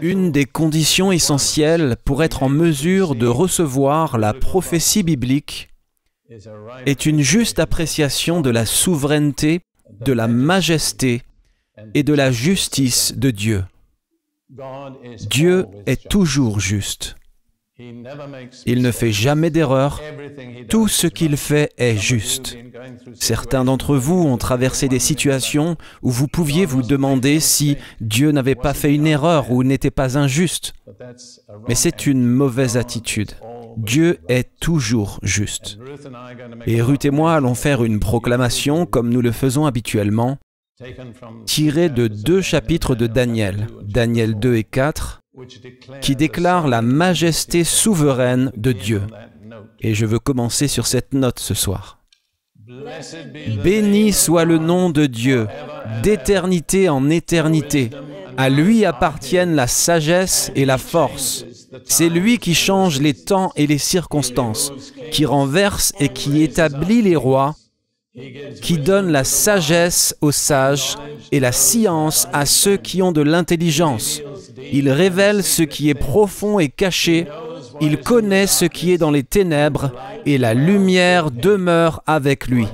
Une des conditions essentielles pour être en mesure de recevoir la prophétie biblique est une juste appréciation de la souveraineté, de la majesté et de la justice de Dieu. Dieu est toujours juste. Il ne fait jamais d'erreur. Tout ce qu'il fait est juste. Certains d'entre vous ont traversé des situations où vous pouviez vous demander si Dieu n'avait pas fait une erreur ou n'était pas injuste. Mais c'est une mauvaise attitude. Dieu est toujours juste. Et Ruth et moi allons faire une proclamation comme nous le faisons habituellement, tirée de deux chapitres de Daniel, Daniel 2 et 4, qui déclare la majesté souveraine de Dieu. Et je veux commencer sur cette note ce soir. Béni soit le nom de Dieu, d'éternité en éternité. À lui appartiennent la sagesse et la force. C'est lui qui change les temps et les circonstances, qui renverse et qui établit les rois, qui donne la sagesse aux sages et la science à ceux qui ont de l'intelligence. Il révèle ce qui est profond et caché, il connaît ce qui est dans les ténèbres, et la lumière demeure avec lui.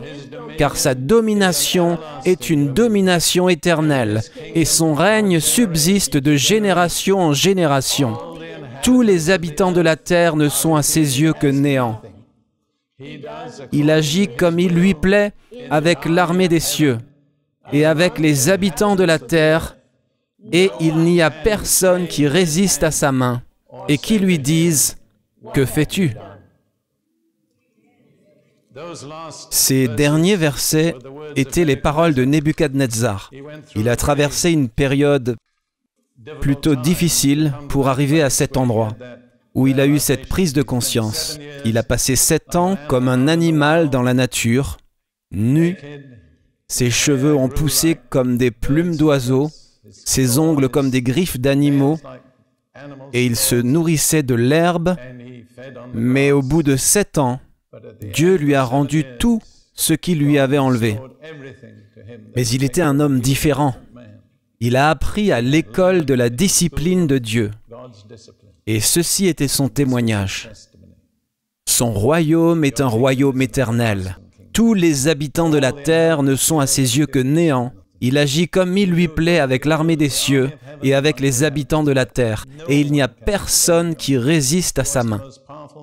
Car sa domination est une domination éternelle, et son règne subsiste de génération en génération. Tous les habitants de la terre ne sont à ses yeux que néants. Il agit comme il lui plaît avec l'armée des cieux et avec les habitants de la terre, et il n'y a personne qui résiste à sa main et qui lui dise, Que fais-tu ces derniers versets étaient les paroles de Nebuchadnezzar. Il a traversé une période plutôt difficile pour arriver à cet endroit où il a eu cette prise de conscience. Il a passé sept ans comme un animal dans la nature, nu. Ses cheveux ont poussé comme des plumes d'oiseaux, ses ongles comme des griffes d'animaux, et il se nourrissait de l'herbe. Mais au bout de sept ans, Dieu lui a rendu tout ce qu'il lui avait enlevé. Mais il était un homme différent. Il a appris à l'école de la discipline de Dieu. Et ceci était son témoignage. Son royaume est un royaume éternel. Tous les habitants de la terre ne sont à ses yeux que néants. Il agit comme il lui plaît avec l'armée des cieux et avec les habitants de la terre, et il n'y a personne qui résiste à sa main.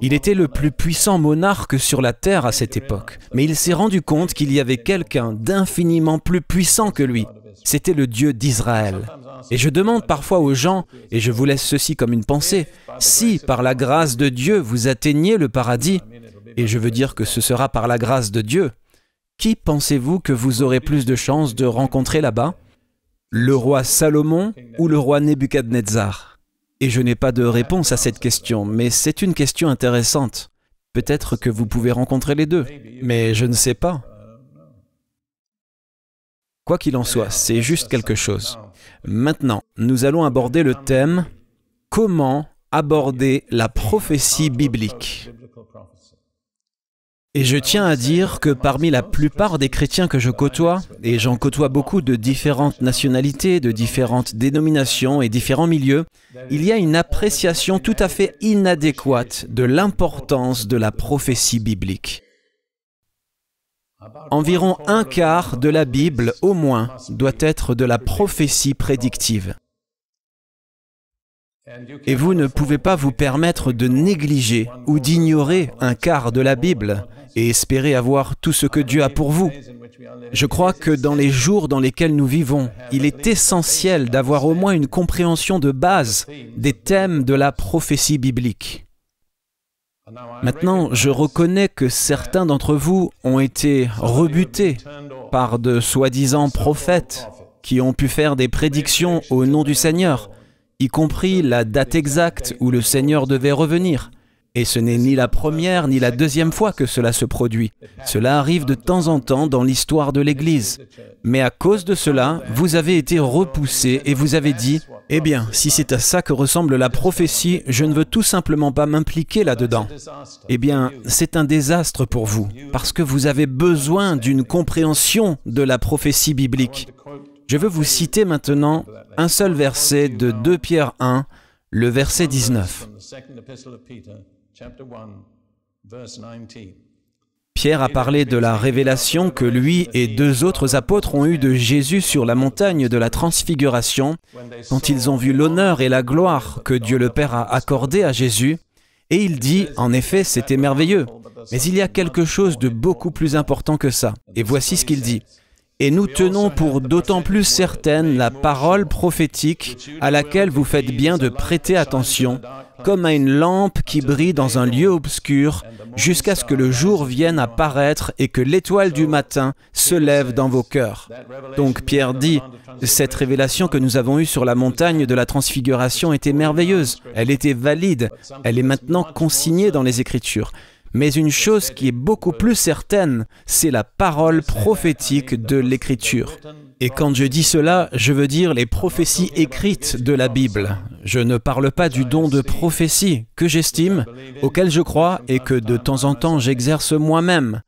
Il était le plus puissant monarque sur la terre à cette époque, mais il s'est rendu compte qu'il y avait quelqu'un d'infiniment plus puissant que lui, c'était le Dieu d'Israël. Et je demande parfois aux gens, et je vous laisse ceci comme une pensée, si par la grâce de Dieu vous atteignez le paradis, et je veux dire que ce sera par la grâce de Dieu, qui pensez-vous que vous aurez plus de chances de rencontrer là-bas Le roi Salomon ou le roi Nebuchadnezzar Et je n'ai pas de réponse à cette question, mais c'est une question intéressante. Peut-être que vous pouvez rencontrer les deux, mais je ne sais pas. Quoi qu'il en soit, c'est juste quelque chose. Maintenant, nous allons aborder le thème comment aborder la prophétie biblique. Et je tiens à dire que parmi la plupart des chrétiens que je côtoie, et j'en côtoie beaucoup de différentes nationalités, de différentes dénominations et différents milieux, il y a une appréciation tout à fait inadéquate de l'importance de la prophétie biblique. Environ un quart de la Bible, au moins, doit être de la prophétie prédictive. Et vous ne pouvez pas vous permettre de négliger ou d'ignorer un quart de la Bible et espérer avoir tout ce que Dieu a pour vous. Je crois que dans les jours dans lesquels nous vivons, il est essentiel d'avoir au moins une compréhension de base des thèmes de la prophétie biblique. Maintenant, je reconnais que certains d'entre vous ont été rebutés par de soi-disant prophètes qui ont pu faire des prédictions au nom du Seigneur, y compris la date exacte où le Seigneur devait revenir. Et ce n'est ni la première ni la deuxième fois que cela se produit. Cela arrive de temps en temps dans l'histoire de l'Église. Mais à cause de cela, vous avez été repoussé et vous avez dit, eh bien, si c'est à ça que ressemble la prophétie, je ne veux tout simplement pas m'impliquer là-dedans. Eh bien, c'est un désastre pour vous, parce que vous avez besoin d'une compréhension de la prophétie biblique. Je veux vous citer maintenant un seul verset de 2 Pierre 1, le verset 19. Pierre a parlé de la révélation que lui et deux autres apôtres ont eue de Jésus sur la montagne de la transfiguration, dont ils ont vu l'honneur et la gloire que Dieu le Père a accordé à Jésus, et il dit, en effet, c'était merveilleux, mais il y a quelque chose de beaucoup plus important que ça, et voici ce qu'il dit. Et nous tenons pour d'autant plus certaine la parole prophétique à laquelle vous faites bien de prêter attention, comme à une lampe qui brille dans un lieu obscur, jusqu'à ce que le jour vienne à et que l'étoile du matin se lève dans vos cœurs. Donc Pierre dit, cette révélation que nous avons eue sur la montagne de la transfiguration était merveilleuse, elle était valide, elle est maintenant consignée dans les Écritures. Mais une chose qui est beaucoup plus certaine, c'est la parole prophétique de l'Écriture. Et quand je dis cela, je veux dire les prophéties écrites de la Bible. Je ne parle pas du don de prophétie que j'estime, auquel je crois et que de temps en temps j'exerce moi-même.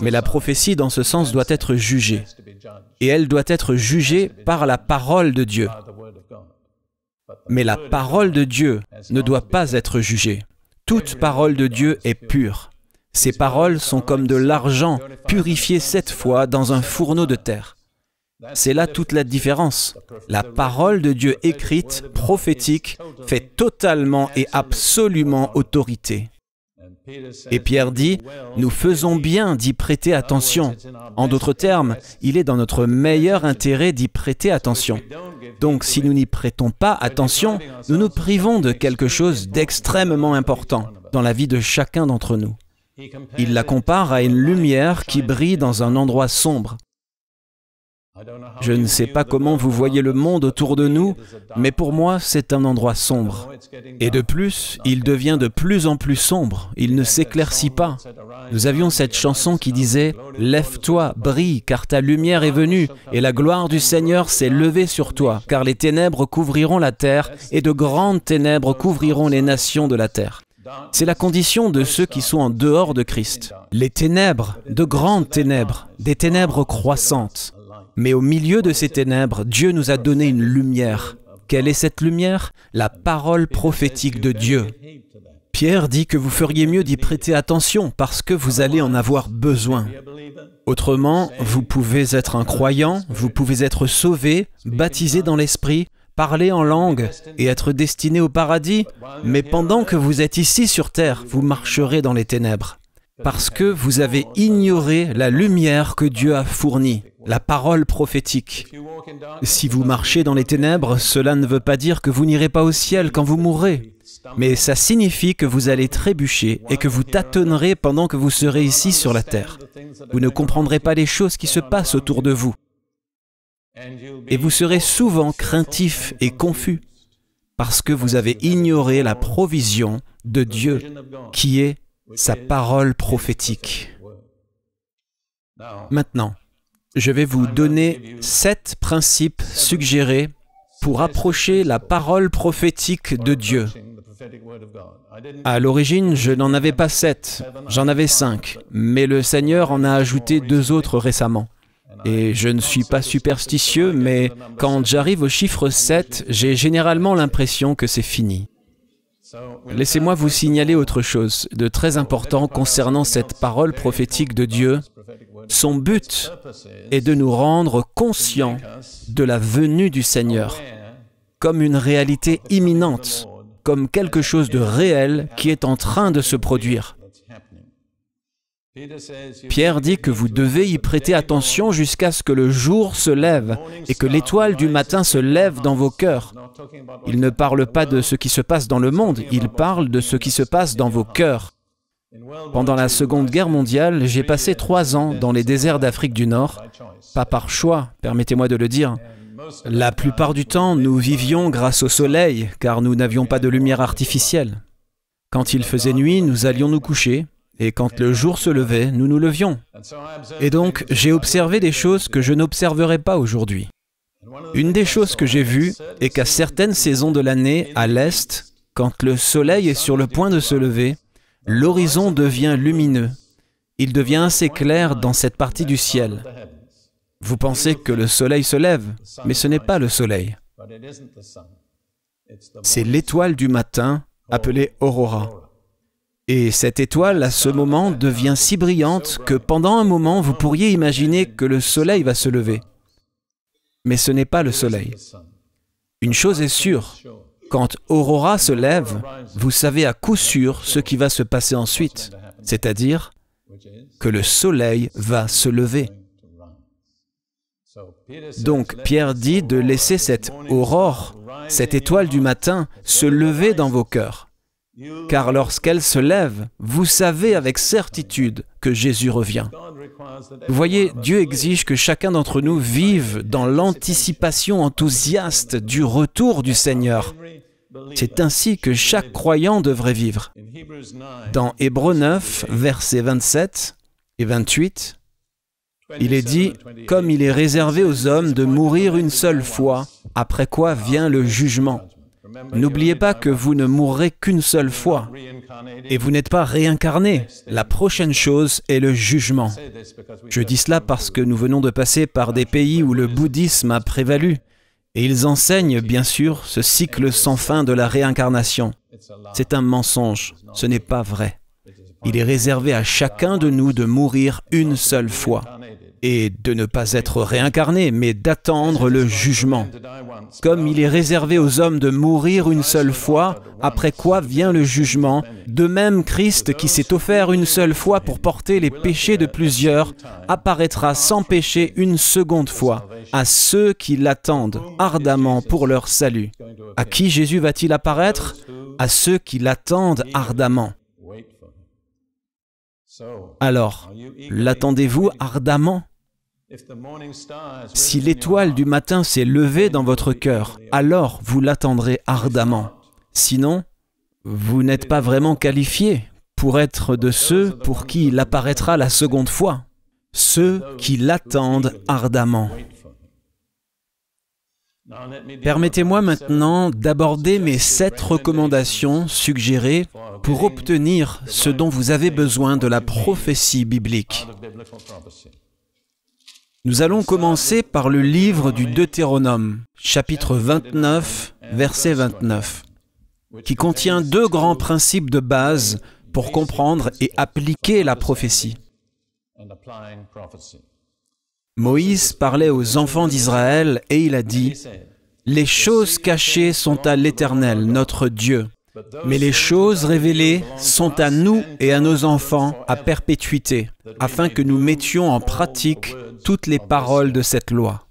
Mais la prophétie dans ce sens doit être jugée. Et elle doit être jugée par la parole de Dieu. Mais la parole de Dieu ne doit pas être jugée. Toute parole de Dieu est pure. Ses paroles sont comme de l'argent purifié cette fois dans un fourneau de terre. C'est là toute la différence. La parole de Dieu écrite, prophétique, fait totalement et absolument autorité. Et Pierre dit, nous faisons bien d'y prêter attention. En d'autres termes, il est dans notre meilleur intérêt d'y prêter attention. Donc si nous n'y prêtons pas attention, nous nous privons de quelque chose d'extrêmement important dans la vie de chacun d'entre nous. Il la compare à une lumière qui brille dans un endroit sombre. Je ne sais pas comment vous voyez le monde autour de nous, mais pour moi, c'est un endroit sombre. Et de plus, il devient de plus en plus sombre, il ne s'éclaircit pas. Nous avions cette chanson qui disait ⁇ Lève-toi, brille, car ta lumière est venue, et la gloire du Seigneur s'est levée sur toi, car les ténèbres couvriront la terre, et de grandes ténèbres couvriront les nations de la terre. C'est la condition de ceux qui sont en dehors de Christ. Les ténèbres, de grandes ténèbres, des ténèbres croissantes. Mais au milieu de ces ténèbres, Dieu nous a donné une lumière. Quelle est cette lumière La parole prophétique de Dieu. Pierre dit que vous feriez mieux d'y prêter attention parce que vous allez en avoir besoin. Autrement, vous pouvez être un croyant, vous pouvez être sauvé, baptisé dans l'Esprit, parler en langue et être destiné au paradis, mais pendant que vous êtes ici sur terre, vous marcherez dans les ténèbres parce que vous avez ignoré la lumière que Dieu a fournie, la parole prophétique. Si vous marchez dans les ténèbres, cela ne veut pas dire que vous n'irez pas au ciel quand vous mourrez, mais ça signifie que vous allez trébucher et que vous tâtonnerez pendant que vous serez ici sur la terre. Vous ne comprendrez pas les choses qui se passent autour de vous. Et vous serez souvent craintif et confus parce que vous avez ignoré la provision de Dieu qui est sa parole prophétique. Maintenant, je vais vous donner sept principes suggérés pour approcher la parole prophétique de Dieu. À l'origine, je n'en avais pas sept, j'en avais cinq, mais le Seigneur en a ajouté deux autres récemment. Et je ne suis pas superstitieux, mais quand j'arrive au chiffre 7, j'ai généralement l'impression que c'est fini. Laissez-moi vous signaler autre chose de très important concernant cette parole prophétique de Dieu. Son but est de nous rendre conscients de la venue du Seigneur comme une réalité imminente, comme quelque chose de réel qui est en train de se produire. Pierre dit que vous devez y prêter attention jusqu'à ce que le jour se lève et que l'étoile du matin se lève dans vos cœurs. Il ne parle pas de ce qui se passe dans le monde, il parle de ce qui se passe dans vos cœurs. Pendant la Seconde Guerre mondiale, j'ai passé trois ans dans les déserts d'Afrique du Nord, pas par choix, permettez-moi de le dire. La plupart du temps, nous vivions grâce au soleil, car nous n'avions pas de lumière artificielle. Quand il faisait nuit, nous allions nous coucher, et quand le jour se levait, nous nous levions. Et donc, j'ai observé des choses que je n'observerai pas aujourd'hui. Une des choses que j'ai vues est qu'à certaines saisons de l'année, à l'Est, quand le soleil est sur le point de se lever, l'horizon devient lumineux. Il devient assez clair dans cette partie du ciel. Vous pensez que le soleil se lève, mais ce n'est pas le soleil. C'est l'étoile du matin appelée Aurora. Et cette étoile, à ce moment, devient si brillante que pendant un moment, vous pourriez imaginer que le soleil va se lever. Mais ce n'est pas le soleil. Une chose est sûre, quand Aurora se lève, vous savez à coup sûr ce qui va se passer ensuite, c'est-à-dire que le soleil va se lever. Donc Pierre dit de laisser cette aurore, cette étoile du matin, se lever dans vos cœurs. Car lorsqu'elle se lève, vous savez avec certitude que Jésus revient. Vous voyez, Dieu exige que chacun d'entre nous vive dans l'anticipation enthousiaste du retour du Seigneur. C'est ainsi que chaque croyant devrait vivre. Dans Hébreux 9, versets 27 et 28, il est dit, Comme il est réservé aux hommes de mourir une seule fois, après quoi vient le jugement. N'oubliez pas que vous ne mourrez qu'une seule fois et vous n'êtes pas réincarné. La prochaine chose est le jugement. Je dis cela parce que nous venons de passer par des pays où le bouddhisme a prévalu et ils enseignent bien sûr ce cycle sans fin de la réincarnation. C'est un mensonge, ce n'est pas vrai. Il est réservé à chacun de nous de mourir une seule fois et de ne pas être réincarné, mais d'attendre le jugement. Comme il est réservé aux hommes de mourir une seule fois, après quoi vient le jugement, de même Christ qui s'est offert une seule fois pour porter les péchés de plusieurs, apparaîtra sans péché une seconde fois à ceux qui l'attendent ardemment pour leur salut. À qui Jésus va-t-il apparaître À ceux qui l'attendent ardemment. Alors, l'attendez-vous ardemment Si l'étoile du matin s'est levée dans votre cœur, alors vous l'attendrez ardemment. Sinon, vous n'êtes pas vraiment qualifié pour être de ceux pour qui il apparaîtra la seconde fois, ceux qui l'attendent ardemment. Permettez-moi maintenant d'aborder mes sept recommandations suggérées pour obtenir ce dont vous avez besoin de la prophétie biblique. Nous allons commencer par le livre du Deutéronome, chapitre 29, verset 29, qui contient deux grands principes de base pour comprendre et appliquer la prophétie. Moïse parlait aux enfants d'Israël et il a dit, Les choses cachées sont à l'Éternel, notre Dieu, mais les choses révélées sont à nous et à nos enfants à perpétuité, afin que nous mettions en pratique toutes les paroles de cette loi.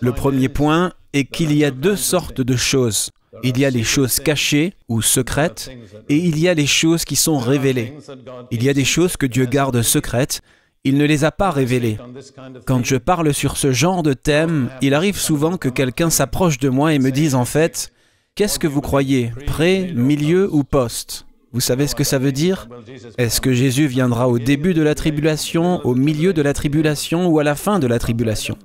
Le premier point est qu'il y a deux sortes de choses. Il y a les choses cachées ou secrètes, et il y a les choses qui sont révélées. Il y a des choses que Dieu garde secrètes, il ne les a pas révélés. Quand je parle sur ce genre de thème, il arrive souvent que quelqu'un s'approche de moi et me dise en fait, qu'est-ce que vous croyez prêt, milieu ou poste vous savez ce que ça veut dire Est-ce que Jésus viendra au début de la tribulation, au milieu de la tribulation ou à la fin de la tribulation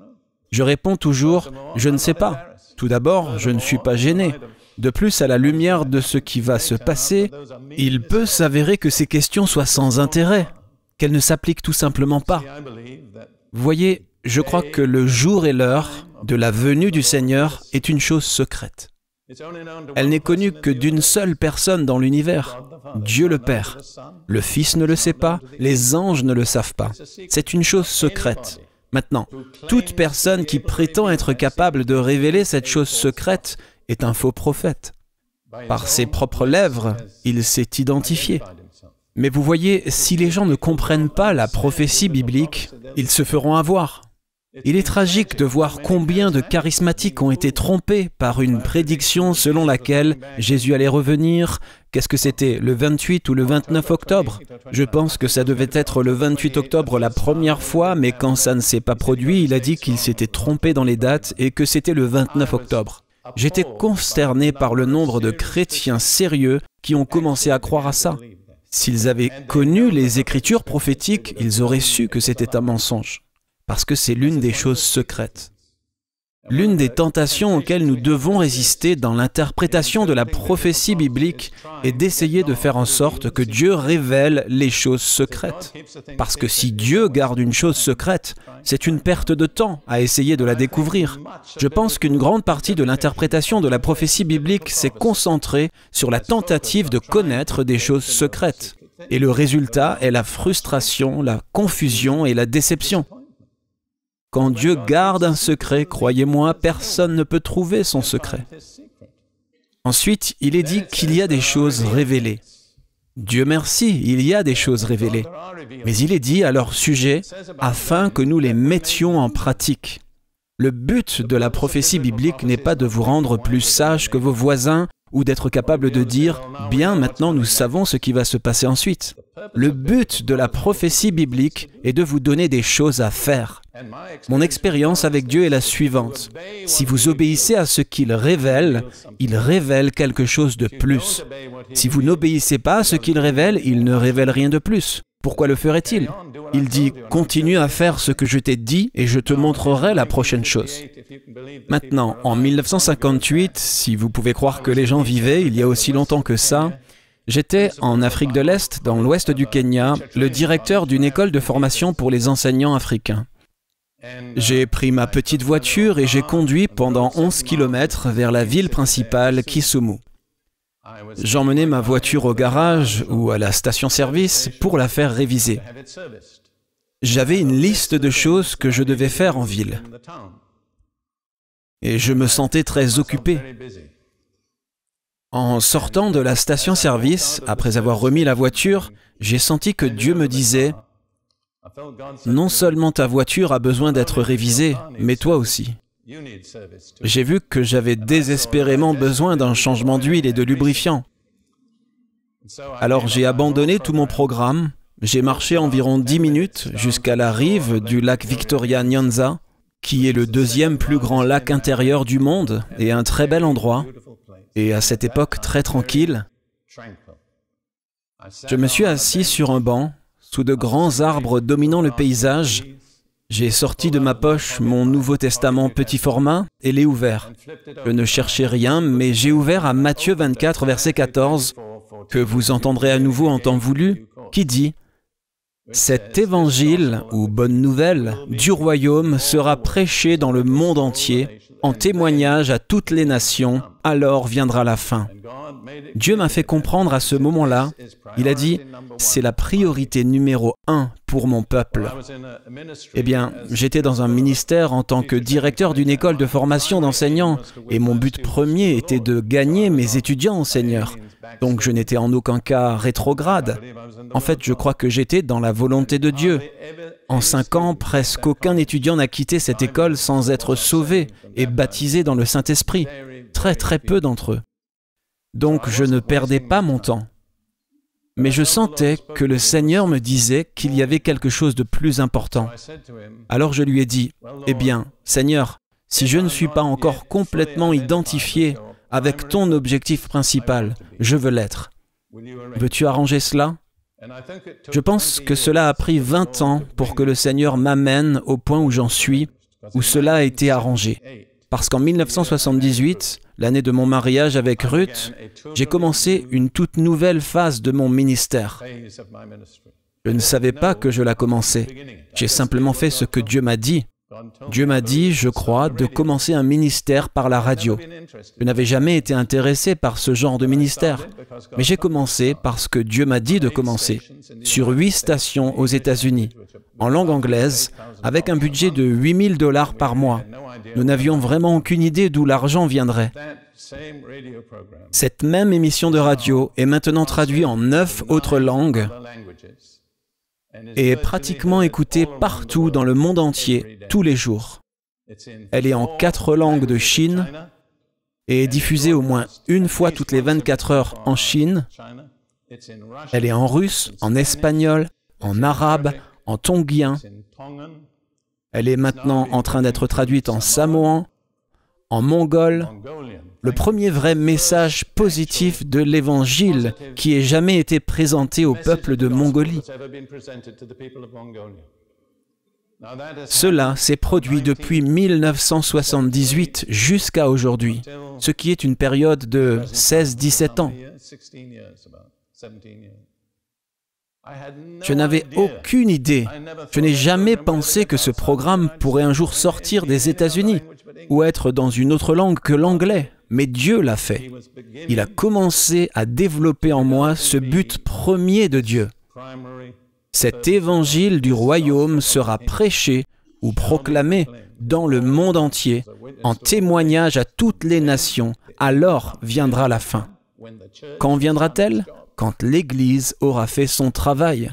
Je réponds toujours, je ne sais pas. Tout d'abord, je ne suis pas gêné. De plus, à la lumière de ce qui va se passer, il peut s'avérer que ces questions soient sans intérêt qu'elle ne s'applique tout simplement pas. Vous voyez, je crois que le jour et l'heure de la venue du Seigneur est une chose secrète. Elle n'est connue que d'une seule personne dans l'univers, Dieu le Père. Le Fils ne le sait pas, les anges ne le savent pas. C'est une chose secrète. Maintenant, toute personne qui prétend être capable de révéler cette chose secrète est un faux prophète. Par ses propres lèvres, il s'est identifié. Mais vous voyez, si les gens ne comprennent pas la prophétie biblique, ils se feront avoir. Il est tragique de voir combien de charismatiques ont été trompés par une prédiction selon laquelle Jésus allait revenir, qu'est-ce que c'était, le 28 ou le 29 octobre Je pense que ça devait être le 28 octobre la première fois, mais quand ça ne s'est pas produit, il a dit qu'il s'était trompé dans les dates et que c'était le 29 octobre. J'étais consterné par le nombre de chrétiens sérieux qui ont commencé à croire à ça. S'ils avaient connu les écritures prophétiques, ils auraient su que c'était un mensonge, parce que c'est l'une des choses secrètes. L'une des tentations auxquelles nous devons résister dans l'interprétation de la prophétie biblique est d'essayer de faire en sorte que Dieu révèle les choses secrètes. Parce que si Dieu garde une chose secrète, c'est une perte de temps à essayer de la découvrir. Je pense qu'une grande partie de l'interprétation de la prophétie biblique s'est concentrée sur la tentative de connaître des choses secrètes. Et le résultat est la frustration, la confusion et la déception. Quand Dieu garde un secret, croyez-moi, personne ne peut trouver son secret. Ensuite, il est dit qu'il y a des choses révélées. Dieu merci, il y a des choses révélées. Mais il est dit à leur sujet afin que nous les mettions en pratique. Le but de la prophétie biblique n'est pas de vous rendre plus sage que vos voisins ou d'être capable de dire ⁇ Bien, maintenant nous savons ce qui va se passer ensuite ⁇ Le but de la prophétie biblique est de vous donner des choses à faire. Mon expérience avec Dieu est la suivante. Si vous obéissez à ce qu'il révèle, il révèle quelque chose de plus. Si vous n'obéissez pas à ce qu'il révèle, il ne révèle rien de plus. Pourquoi le ferait-il Il dit, continue à faire ce que je t'ai dit et je te montrerai la prochaine chose. Maintenant, en 1958, si vous pouvez croire que les gens vivaient il y a aussi longtemps que ça, J'étais en Afrique de l'Est, dans l'ouest du Kenya, le directeur d'une école de formation pour les enseignants africains. J'ai pris ma petite voiture et j'ai conduit pendant 11 km vers la ville principale, Kisumu. J'emmenais ma voiture au garage ou à la station-service pour la faire réviser. J'avais une liste de choses que je devais faire en ville. Et je me sentais très occupé. En sortant de la station-service, après avoir remis la voiture, j'ai senti que Dieu me disait, non seulement ta voiture a besoin d'être révisée, mais toi aussi. J'ai vu que j'avais désespérément besoin d'un changement d'huile et de lubrifiant. Alors j'ai abandonné tout mon programme, j'ai marché environ 10 minutes jusqu'à la rive du lac Victoria Nyanza, qui est le deuxième plus grand lac intérieur du monde et un très bel endroit, et à cette époque très tranquille. Je me suis assis sur un banc, sous de grands arbres dominant le paysage, j'ai sorti de ma poche mon Nouveau Testament petit format et l'ai ouvert. Je ne cherchais rien, mais j'ai ouvert à Matthieu 24, verset 14, que vous entendrez à nouveau en temps voulu, qui dit Cet évangile, ou bonne nouvelle, du royaume sera prêché dans le monde entier en témoignage à toutes les nations, alors viendra la fin. Dieu m'a fait comprendre à ce moment-là, il a dit, c'est la priorité numéro un pour mon peuple. Eh bien, j'étais dans un ministère en tant que directeur d'une école de formation d'enseignants, et mon but premier était de gagner mes étudiants Seigneur. Donc je n'étais en aucun cas rétrograde. En fait, je crois que j'étais dans la volonté de Dieu. En cinq ans, presque aucun étudiant n'a quitté cette école sans être sauvé, et baptisés dans le Saint-Esprit, très très peu d'entre eux. Donc je ne perdais pas mon temps. Mais je sentais que le Seigneur me disait qu'il y avait quelque chose de plus important. Alors je lui ai dit, Eh bien, Seigneur, si je ne suis pas encore complètement identifié avec ton objectif principal, je veux l'être. Veux-tu arranger cela Je pense que cela a pris 20 ans pour que le Seigneur m'amène au point où j'en suis, où cela a été arrangé. Parce qu'en 1978, l'année de mon mariage avec Ruth, j'ai commencé une toute nouvelle phase de mon ministère. Je ne savais pas que je la commençais. J'ai simplement fait ce que Dieu m'a dit. Dieu m'a dit, je crois, de commencer un ministère par la radio. Je n'avais jamais été intéressé par ce genre de ministère, mais j'ai commencé parce que Dieu m'a dit de commencer, sur huit stations aux États-Unis, en langue anglaise, avec un budget de 8000 dollars par mois. Nous n'avions vraiment aucune idée d'où l'argent viendrait. Cette même émission de radio est maintenant traduite en neuf autres langues et est pratiquement écoutée partout dans le monde entier, tous les jours. Elle est en quatre langues de Chine et est diffusée au moins une fois toutes les 24 heures en Chine. Elle est en russe, en espagnol, en arabe, en tongien. Elle est maintenant en train d'être traduite en samoan, en mongol le premier vrai message positif de l'Évangile qui ait jamais été présenté au peuple de Mongolie. Cela s'est produit depuis 1978 jusqu'à aujourd'hui, ce qui est une période de 16-17 ans. Je n'avais aucune idée. Je n'ai jamais pensé que ce programme pourrait un jour sortir des États-Unis ou être dans une autre langue que l'anglais. Mais Dieu l'a fait. Il a commencé à développer en moi ce but premier de Dieu. Cet évangile du royaume sera prêché ou proclamé dans le monde entier en témoignage à toutes les nations. Alors viendra la fin. Quand viendra-t-elle quand l'Église aura fait son travail.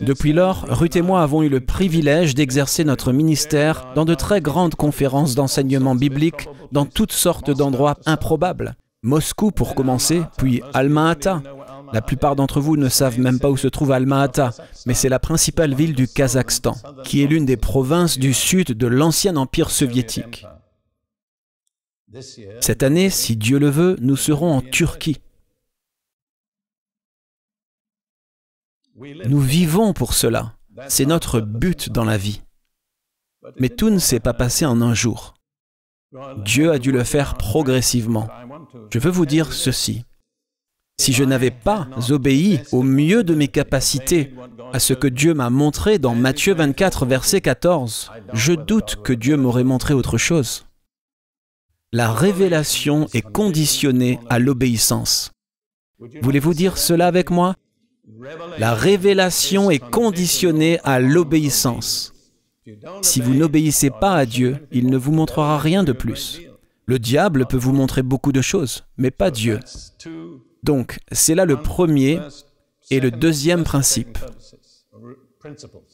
Depuis lors, Ruth et moi avons eu le privilège d'exercer notre ministère dans de très grandes conférences d'enseignement biblique dans toutes sortes d'endroits improbables. Moscou pour commencer, puis alma La plupart d'entre vous ne savent même pas où se trouve Almaata, mais c'est la principale ville du Kazakhstan, qui est l'une des provinces du sud de l'ancien empire soviétique. Cette année, si Dieu le veut, nous serons en Turquie. Nous vivons pour cela. C'est notre but dans la vie. Mais tout ne s'est pas passé en un jour. Dieu a dû le faire progressivement. Je veux vous dire ceci. Si je n'avais pas obéi au mieux de mes capacités à ce que Dieu m'a montré dans Matthieu 24, verset 14, je doute que Dieu m'aurait montré autre chose. La révélation est conditionnée à l'obéissance. Voulez-vous dire cela avec moi la révélation est conditionnée à l'obéissance. Si vous n'obéissez pas à Dieu, il ne vous montrera rien de plus. Le diable peut vous montrer beaucoup de choses, mais pas Dieu. Donc, c'est là le premier et le deuxième principe.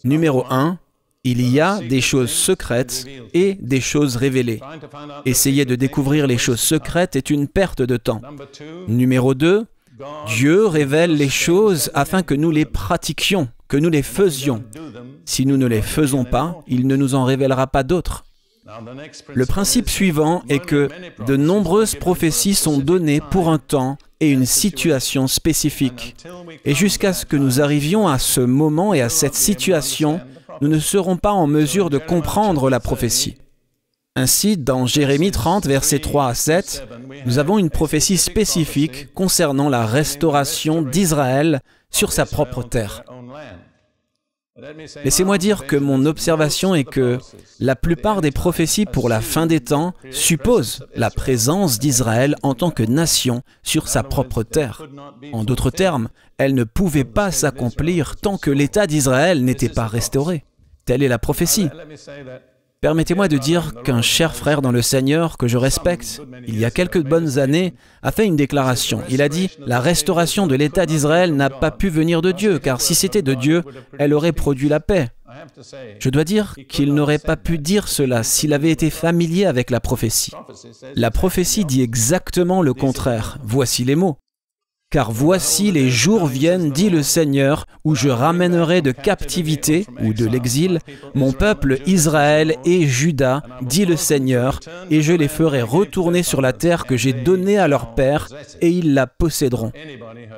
Numéro un, il y a des choses secrètes et des choses révélées. Essayer de découvrir les choses secrètes est une perte de temps. Numéro deux, Dieu révèle les choses afin que nous les pratiquions, que nous les faisions. Si nous ne les faisons pas, il ne nous en révélera pas d'autres. Le principe suivant est que de nombreuses prophéties sont données pour un temps et une situation spécifique. Et jusqu'à ce que nous arrivions à ce moment et à cette situation, nous ne serons pas en mesure de comprendre la prophétie. Ainsi, dans Jérémie 30, versets 3 à 7, nous avons une prophétie spécifique concernant la restauration d'Israël sur sa propre terre. Laissez-moi dire que mon observation est que la plupart des prophéties pour la fin des temps supposent la présence d'Israël en tant que nation sur sa propre terre. En d'autres termes, elle ne pouvait pas s'accomplir tant que l'État d'Israël n'était pas restauré. Telle est la prophétie. Permettez-moi de dire qu'un cher frère dans le Seigneur que je respecte, il y a quelques bonnes années, a fait une déclaration. Il a dit La restauration de l'État d'Israël n'a pas pu venir de Dieu, car si c'était de Dieu, elle aurait produit la paix. Je dois dire qu'il n'aurait pas pu dire cela s'il avait été familier avec la prophétie. La prophétie dit exactement le contraire. Voici les mots. Car voici les jours viennent, dit le Seigneur, où je ramènerai de captivité ou de l'exil mon peuple Israël et Juda, dit le Seigneur, et je les ferai retourner sur la terre que j'ai donnée à leur père, et ils la posséderont.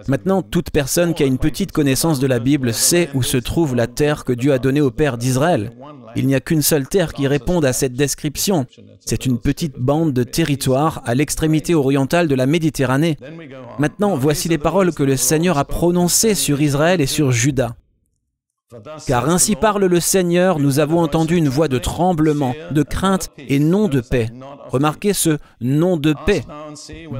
Maintenant, toute personne qui a une petite connaissance de la Bible sait où se trouve la terre que Dieu a donnée au père d'Israël. Il n'y a qu'une seule terre qui réponde à cette description. C'est une petite bande de territoire à l'extrémité orientale de la Méditerranée. Maintenant, voici les paroles que le Seigneur a prononcées sur Israël et sur Juda. Car ainsi parle le Seigneur, nous avons entendu une voix de tremblement, de crainte et non de paix. Remarquez ce non de paix.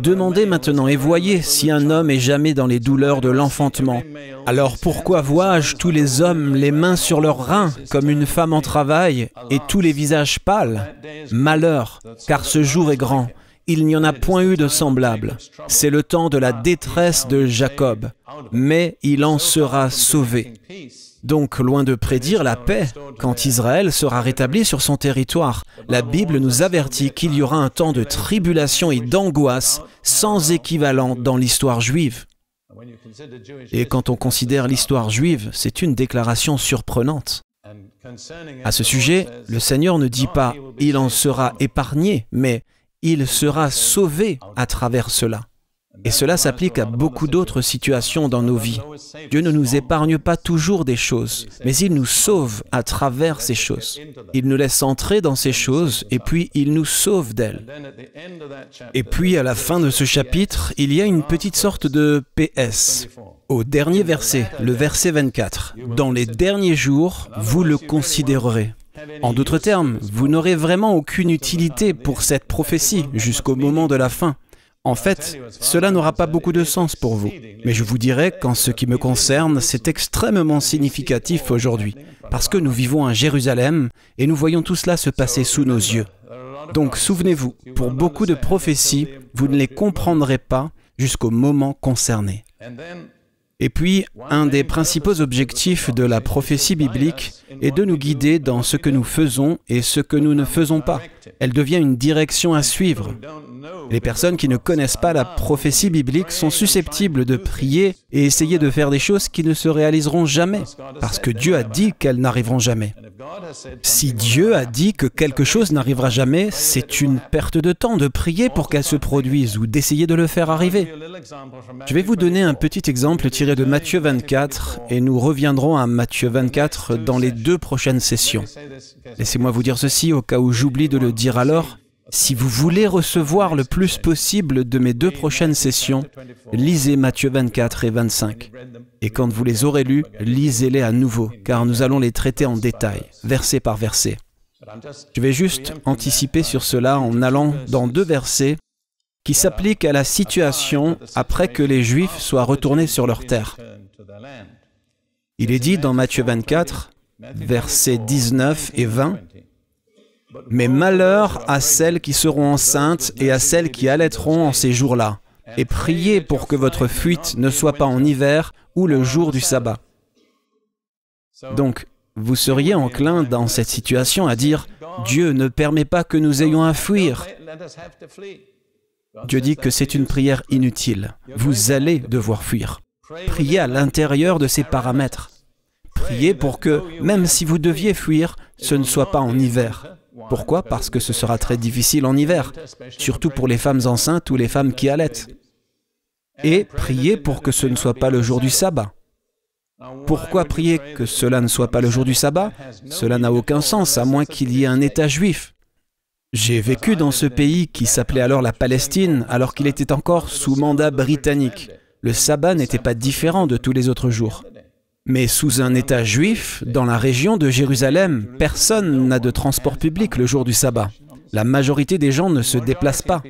Demandez maintenant et voyez si un homme est jamais dans les douleurs de l'enfantement. Alors pourquoi vois-je tous les hommes les mains sur leurs reins, comme une femme en travail, et tous les visages pâles Malheur, car ce jour est grand il n'y en a point eu de semblable. C'est le temps de la détresse de Jacob, mais il en sera sauvé. Donc, loin de prédire la paix, quand Israël sera rétabli sur son territoire, la Bible nous avertit qu'il y aura un temps de tribulation et d'angoisse sans équivalent dans l'histoire juive. Et quand on considère l'histoire juive, c'est une déclaration surprenante. À ce sujet, le Seigneur ne dit pas ⁇ Il en sera épargné ⁇ mais ⁇ il sera sauvé à travers cela. Et cela s'applique à beaucoup d'autres situations dans nos vies. Dieu ne nous épargne pas toujours des choses, mais il nous sauve à travers ces choses. Il nous laisse entrer dans ces choses et puis il nous sauve d'elles. Et puis à la fin de ce chapitre, il y a une petite sorte de PS. Au dernier verset, le verset 24, dans les derniers jours, vous le considérerez. En d'autres termes, vous n'aurez vraiment aucune utilité pour cette prophétie jusqu'au moment de la fin. En fait, cela n'aura pas beaucoup de sens pour vous. Mais je vous dirai qu'en ce qui me concerne, c'est extrêmement significatif aujourd'hui, parce que nous vivons à Jérusalem et nous voyons tout cela se passer sous nos yeux. Donc souvenez-vous, pour beaucoup de prophéties, vous ne les comprendrez pas jusqu'au moment concerné. Et puis, un des principaux objectifs de la prophétie biblique est de nous guider dans ce que nous faisons et ce que nous ne faisons pas. Elle devient une direction à suivre. Les personnes qui ne connaissent pas la prophétie biblique sont susceptibles de prier et essayer de faire des choses qui ne se réaliseront jamais, parce que Dieu a dit qu'elles n'arriveront jamais. Si Dieu a dit que quelque chose n'arrivera jamais, c'est une perte de temps de prier pour qu'elle se produise ou d'essayer de le faire arriver. Je vais vous donner un petit exemple tiré de Matthieu 24 et nous reviendrons à Matthieu 24 dans les deux prochaines sessions. Laissez-moi vous dire ceci au cas où j'oublie de le dire alors. Si vous voulez recevoir le plus possible de mes deux prochaines sessions, lisez Matthieu 24 et 25. Et quand vous les aurez lus, lisez-les à nouveau, car nous allons les traiter en détail, verset par verset. Je vais juste anticiper sur cela en allant dans deux versets qui s'applique à la situation après que les Juifs soient retournés sur leur terre. Il est dit dans Matthieu 24, versets 19 et 20, Mais malheur à celles qui seront enceintes et à celles qui allaiteront en ces jours-là, et priez pour que votre fuite ne soit pas en hiver ou le jour du sabbat. Donc, vous seriez enclin dans cette situation à dire, Dieu ne permet pas que nous ayons à fuir. Dieu dit que c'est une prière inutile. Vous allez devoir fuir. Priez à l'intérieur de ces paramètres. Priez pour que, même si vous deviez fuir, ce ne soit pas en hiver. Pourquoi Parce que ce sera très difficile en hiver, surtout pour les femmes enceintes ou les femmes qui allaitent. Et priez pour que ce ne soit pas le jour du sabbat. Pourquoi prier que cela ne soit pas le jour du sabbat Cela n'a aucun sens, à moins qu'il y ait un État juif. J'ai vécu dans ce pays qui s'appelait alors la Palestine, alors qu'il était encore sous mandat britannique. Le sabbat n'était pas différent de tous les autres jours. Mais sous un État juif, dans la région de Jérusalem, personne n'a de transport public le jour du sabbat. La majorité des gens ne se déplacent pas.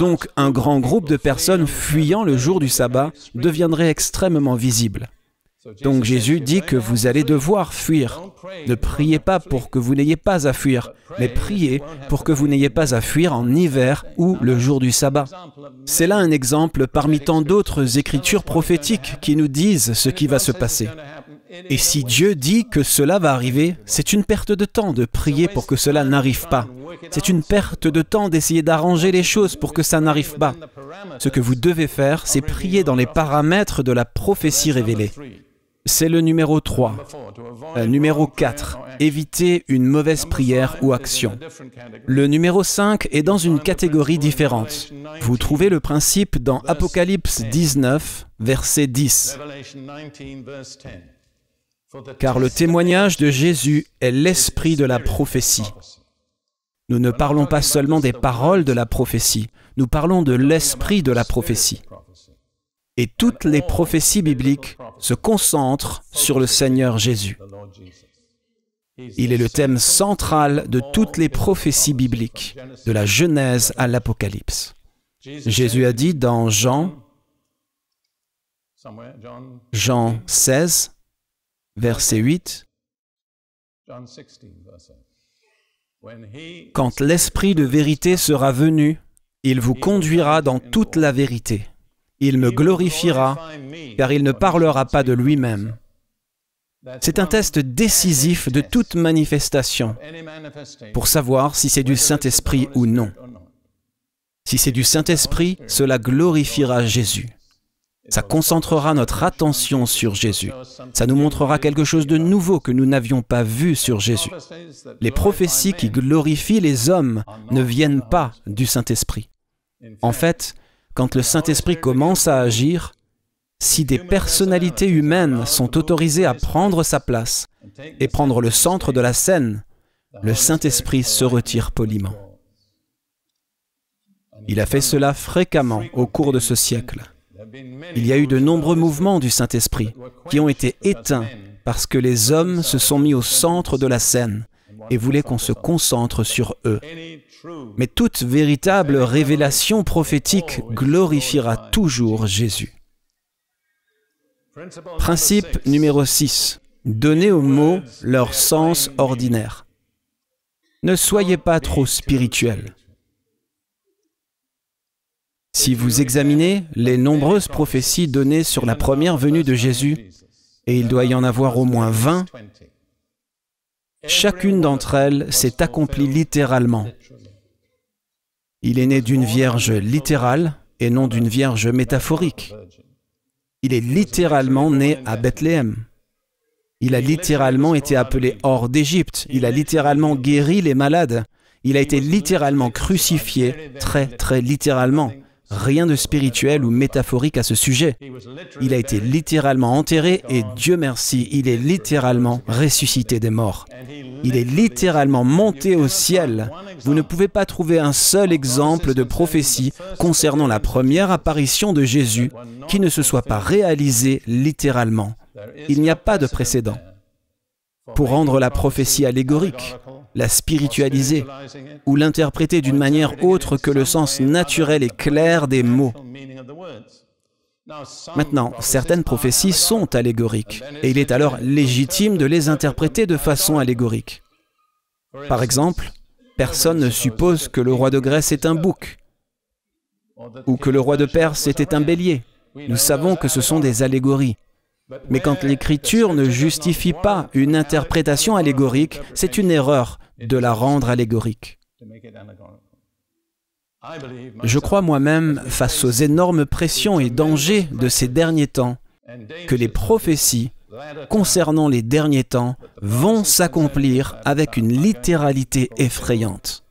Donc un grand groupe de personnes fuyant le jour du sabbat deviendrait extrêmement visible. Donc Jésus dit que vous allez devoir fuir. Ne priez pas pour que vous n'ayez pas à fuir, mais priez pour que vous n'ayez pas à fuir en hiver ou le jour du sabbat. C'est là un exemple parmi tant d'autres écritures prophétiques qui nous disent ce qui va se passer. Et si Dieu dit que cela va arriver, c'est une perte de temps de prier pour que cela n'arrive pas. C'est une perte de temps d'essayer d'arranger les choses pour que ça n'arrive pas. Ce que vous devez faire, c'est prier dans les paramètres de la prophétie révélée. C'est le numéro 3. Le euh, numéro 4, éviter une mauvaise prière ou action. Le numéro 5 est dans une catégorie différente. Vous trouvez le principe dans Apocalypse 19, verset 10. Car le témoignage de Jésus est l'esprit de la prophétie. Nous ne parlons pas seulement des paroles de la prophétie, nous parlons de l'esprit de la prophétie et toutes les prophéties bibliques se concentrent sur le Seigneur Jésus. Il est le thème central de toutes les prophéties bibliques, de la Genèse à l'Apocalypse. Jésus a dit dans Jean, Jean 16, verset 8, Quand l'Esprit de vérité sera venu, il vous conduira dans toute la vérité il me glorifiera, car il ne parlera pas de lui-même. C'est un test décisif de toute manifestation pour savoir si c'est du Saint-Esprit ou non. Si c'est du Saint-Esprit, cela glorifiera Jésus. Ça concentrera notre attention sur Jésus. Ça nous montrera quelque chose de nouveau que nous n'avions pas vu sur Jésus. Les prophéties qui glorifient les hommes ne viennent pas du Saint-Esprit. En fait, quand le Saint-Esprit commence à agir, si des personnalités humaines sont autorisées à prendre sa place et prendre le centre de la scène, le Saint-Esprit se retire poliment. Il a fait cela fréquemment au cours de ce siècle. Il y a eu de nombreux mouvements du Saint-Esprit qui ont été éteints parce que les hommes se sont mis au centre de la scène et voulaient qu'on se concentre sur eux. Mais toute véritable révélation prophétique glorifiera toujours Jésus. Principe numéro 6. Donnez aux mots leur sens ordinaire. Ne soyez pas trop spirituels. Si vous examinez les nombreuses prophéties données sur la première venue de Jésus, et il doit y en avoir au moins 20, chacune d'entre elles s'est accomplie littéralement il est né d'une vierge littérale et non d'une vierge métaphorique. Il est littéralement né à Bethléem. Il a littéralement été appelé hors d'Égypte. Il a littéralement guéri les malades. Il a été littéralement crucifié, très très littéralement. Rien de spirituel ou métaphorique à ce sujet. Il a été littéralement enterré et Dieu merci, il est littéralement ressuscité des morts. Il est littéralement monté au ciel. Vous ne pouvez pas trouver un seul exemple de prophétie concernant la première apparition de Jésus qui ne se soit pas réalisée littéralement. Il n'y a pas de précédent. Pour rendre la prophétie allégorique, la spiritualiser ou l'interpréter d'une manière autre que le sens naturel et clair des mots. Maintenant, certaines prophéties sont allégoriques, et il est alors légitime de les interpréter de façon allégorique. Par exemple, personne ne suppose que le roi de Grèce est un bouc, ou que le roi de Perse était un bélier. Nous savons que ce sont des allégories. Mais quand l'Écriture ne justifie pas une interprétation allégorique, c'est une erreur, de la rendre allégorique. Je crois moi-même, face aux énormes pressions et dangers de ces derniers temps, que les prophéties concernant les derniers temps vont s'accomplir avec une littéralité effrayante.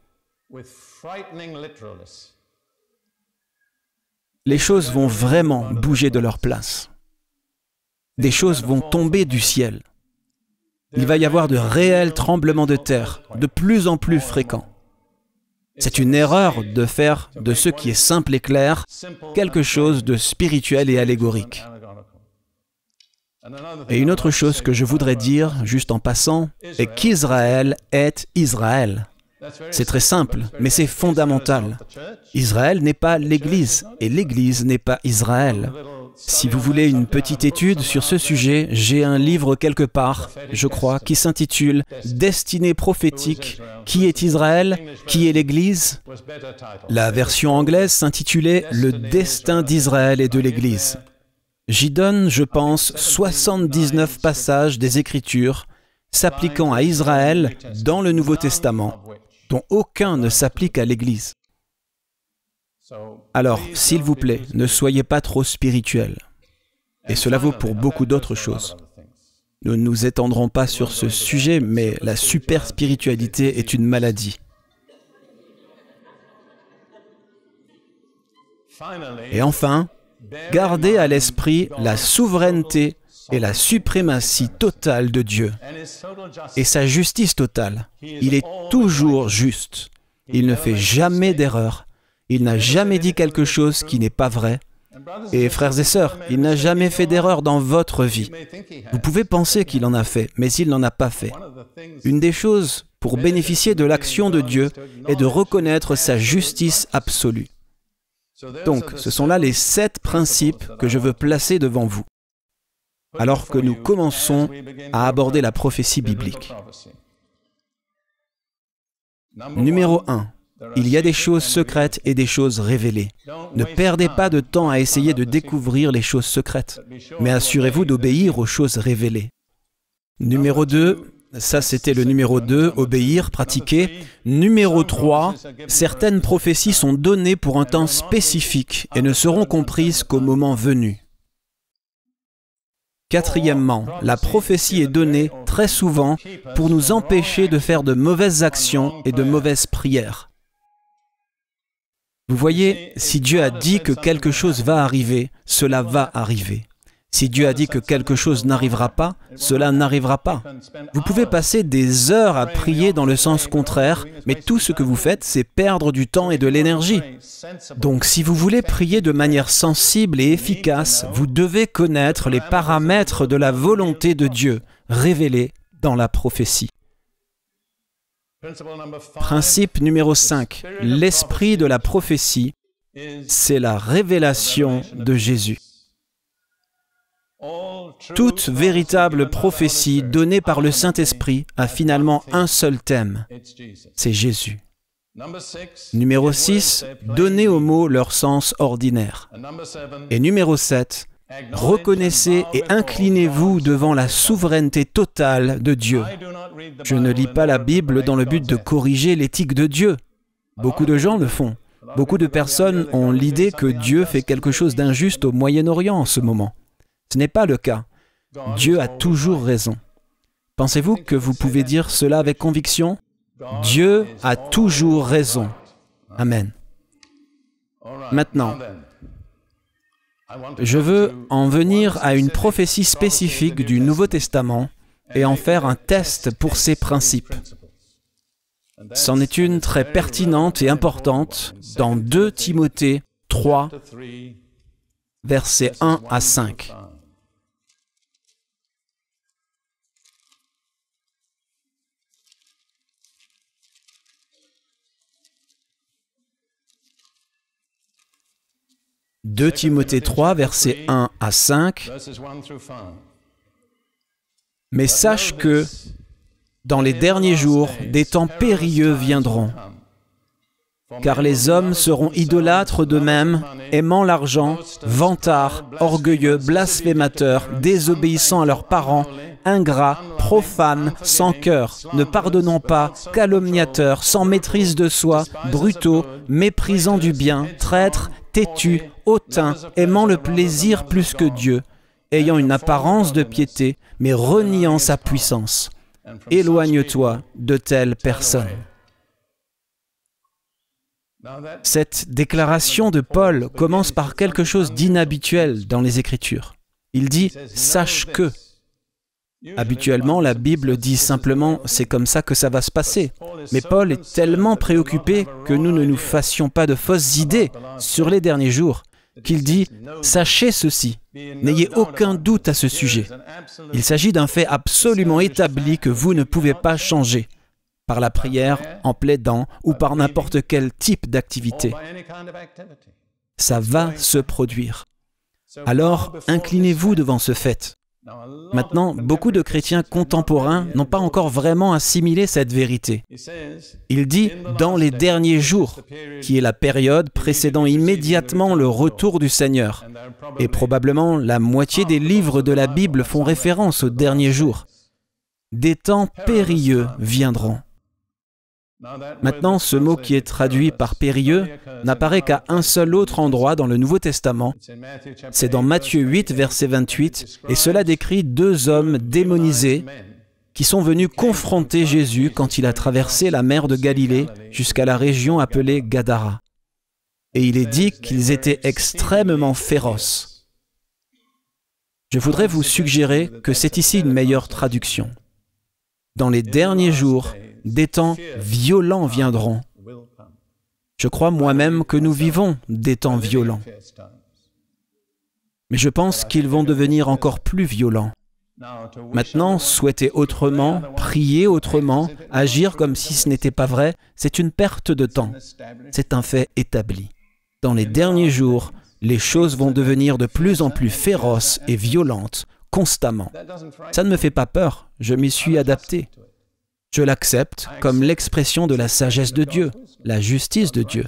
Les choses vont vraiment bouger de leur place. Des choses vont tomber du ciel il va y avoir de réels tremblements de terre, de plus en plus fréquents. C'est une erreur de faire de ce qui est simple et clair quelque chose de spirituel et allégorique. Et une autre chose que je voudrais dire, juste en passant, est qu'Israël est Israël. C'est très simple, mais c'est fondamental. Israël n'est pas l'Église et l'Église n'est pas Israël. Si vous voulez une petite étude sur ce sujet, j'ai un livre quelque part, je crois, qui s'intitule Destinée prophétique, qui est Israël, qui est l'Église La version anglaise s'intitulait Le destin d'Israël et de l'Église. J'y donne, je pense, 79 passages des Écritures s'appliquant à Israël dans le Nouveau Testament, dont aucun ne s'applique à l'Église. Alors, s'il vous plaît, ne soyez pas trop spirituels. Et cela vaut pour beaucoup d'autres choses. Nous ne nous étendrons pas sur ce sujet, mais la super spiritualité est une maladie. Et enfin, gardez à l'esprit la souveraineté et la suprématie totale de Dieu et sa justice totale. Il est toujours juste. Il ne fait jamais d'erreur. Il n'a jamais dit quelque chose qui n'est pas vrai. Et frères et sœurs, il n'a jamais fait d'erreur dans votre vie. Vous pouvez penser qu'il en a fait, mais il n'en a pas fait. Une des choses pour bénéficier de l'action de Dieu est de reconnaître sa justice absolue. Donc, ce sont là les sept principes que je veux placer devant vous, alors que nous commençons à aborder la prophétie biblique. Numéro 1. Il y a des choses secrètes et des choses révélées. Ne perdez pas de temps à essayer de découvrir les choses secrètes, mais assurez-vous d'obéir aux choses révélées. Numéro 2, ça c'était le numéro 2, obéir, pratiquer. Numéro 3, certaines prophéties sont données pour un temps spécifique et ne seront comprises qu'au moment venu. Quatrièmement, la prophétie est donnée très souvent pour nous empêcher de faire de mauvaises actions et de mauvaises prières. Vous voyez, si Dieu a dit que quelque chose euh, va arriver, cela va arriver. Si Dieu a dit que quelque chose n'arrivera pas, cela n'arrivera pas. Vous pouvez passer des heures à prier dans le sens contraire, mais tout ce que vous faites, c'est perdre du temps et de l'énergie. Donc si vous voulez prier de manière sensible et efficace, vous devez connaître les paramètres de la volonté de Dieu révélés dans la prophétie. Principe numéro 5. L'esprit de la prophétie, c'est la révélation de Jésus. Toute véritable prophétie donnée par le Saint-Esprit a finalement un seul thème, c'est Jésus. Numéro 6, donner aux mots leur sens ordinaire. Et numéro 7, Reconnaissez et inclinez-vous devant la souveraineté totale de Dieu. Je ne lis pas la Bible dans le but de corriger l'éthique de Dieu. Beaucoup de gens le font. Beaucoup de personnes ont l'idée que Dieu fait quelque chose d'injuste au Moyen-Orient en ce moment. Ce n'est pas le cas. Dieu a toujours raison. Pensez-vous que vous pouvez dire cela avec conviction Dieu a toujours raison. Amen. Maintenant, je veux en venir à une prophétie spécifique du Nouveau Testament et en faire un test pour ses principes. C'en est une très pertinente et importante dans 2 Timothée 3, versets 1 à 5. 2 Timothée 3, versets 1 à 5. Mais sache que dans les derniers jours, des temps périlleux viendront, car les hommes seront idolâtres d'eux-mêmes, aimant l'argent, vantards, orgueilleux, blasphémateurs, désobéissants à leurs parents, ingrats, profanes, sans cœur, ne pardonnant pas, calomniateurs, sans maîtrise de soi, brutaux, méprisants du bien, traîtres, têtus, hautain, aimant le plaisir plus que Dieu, ayant une apparence de piété, mais reniant sa puissance. Éloigne-toi de telles personnes. Cette déclaration de Paul commence par quelque chose d'inhabituel dans les Écritures. Il dit ⁇ Sache que ⁇ Habituellement, la Bible dit simplement ⁇ C'est comme ça que ça va se passer ⁇ Mais Paul est tellement préoccupé que nous ne nous fassions pas de fausses idées sur les derniers jours qu'il dit ⁇ Sachez ceci, n'ayez aucun doute à ce sujet. Il s'agit d'un fait absolument établi que vous ne pouvez pas changer par la prière, en plaidant ou par n'importe quel type d'activité. Ça va se produire. Alors, inclinez-vous devant ce fait. Maintenant, beaucoup de chrétiens contemporains n'ont pas encore vraiment assimilé cette vérité. Il dit dans les derniers jours, qui est la période précédant immédiatement le retour du Seigneur. Et probablement la moitié des livres de la Bible font référence aux derniers jours. Des temps périlleux viendront. Maintenant, ce mot qui est traduit par périlleux n'apparaît uh, qu'à un seul autre endroit dans le Nouveau Testament. C'est dans Matthieu 8, verset 28, et cela décrit deux hommes démonisés qui sont venus confronter Jésus quand il a traversé la mer de Galilée jusqu'à la région appelée Gadara. Et il est dit qu'ils étaient extrêmement féroces. Je voudrais vous suggérer que c'est ici une meilleure traduction. Dans les derniers jours, des temps violents viendront. Je crois moi-même que nous vivons des temps violents. Mais je pense qu'ils vont devenir encore plus violents. Maintenant, souhaiter autrement, prier autrement, agir comme si ce n'était pas vrai, c'est une perte de temps. C'est un fait établi. Dans les derniers jours, les choses vont devenir de plus en plus féroces et violentes, constamment. Ça ne me fait pas peur, je m'y suis adapté. Je l'accepte comme l'expression de la sagesse de Dieu, la justice de Dieu.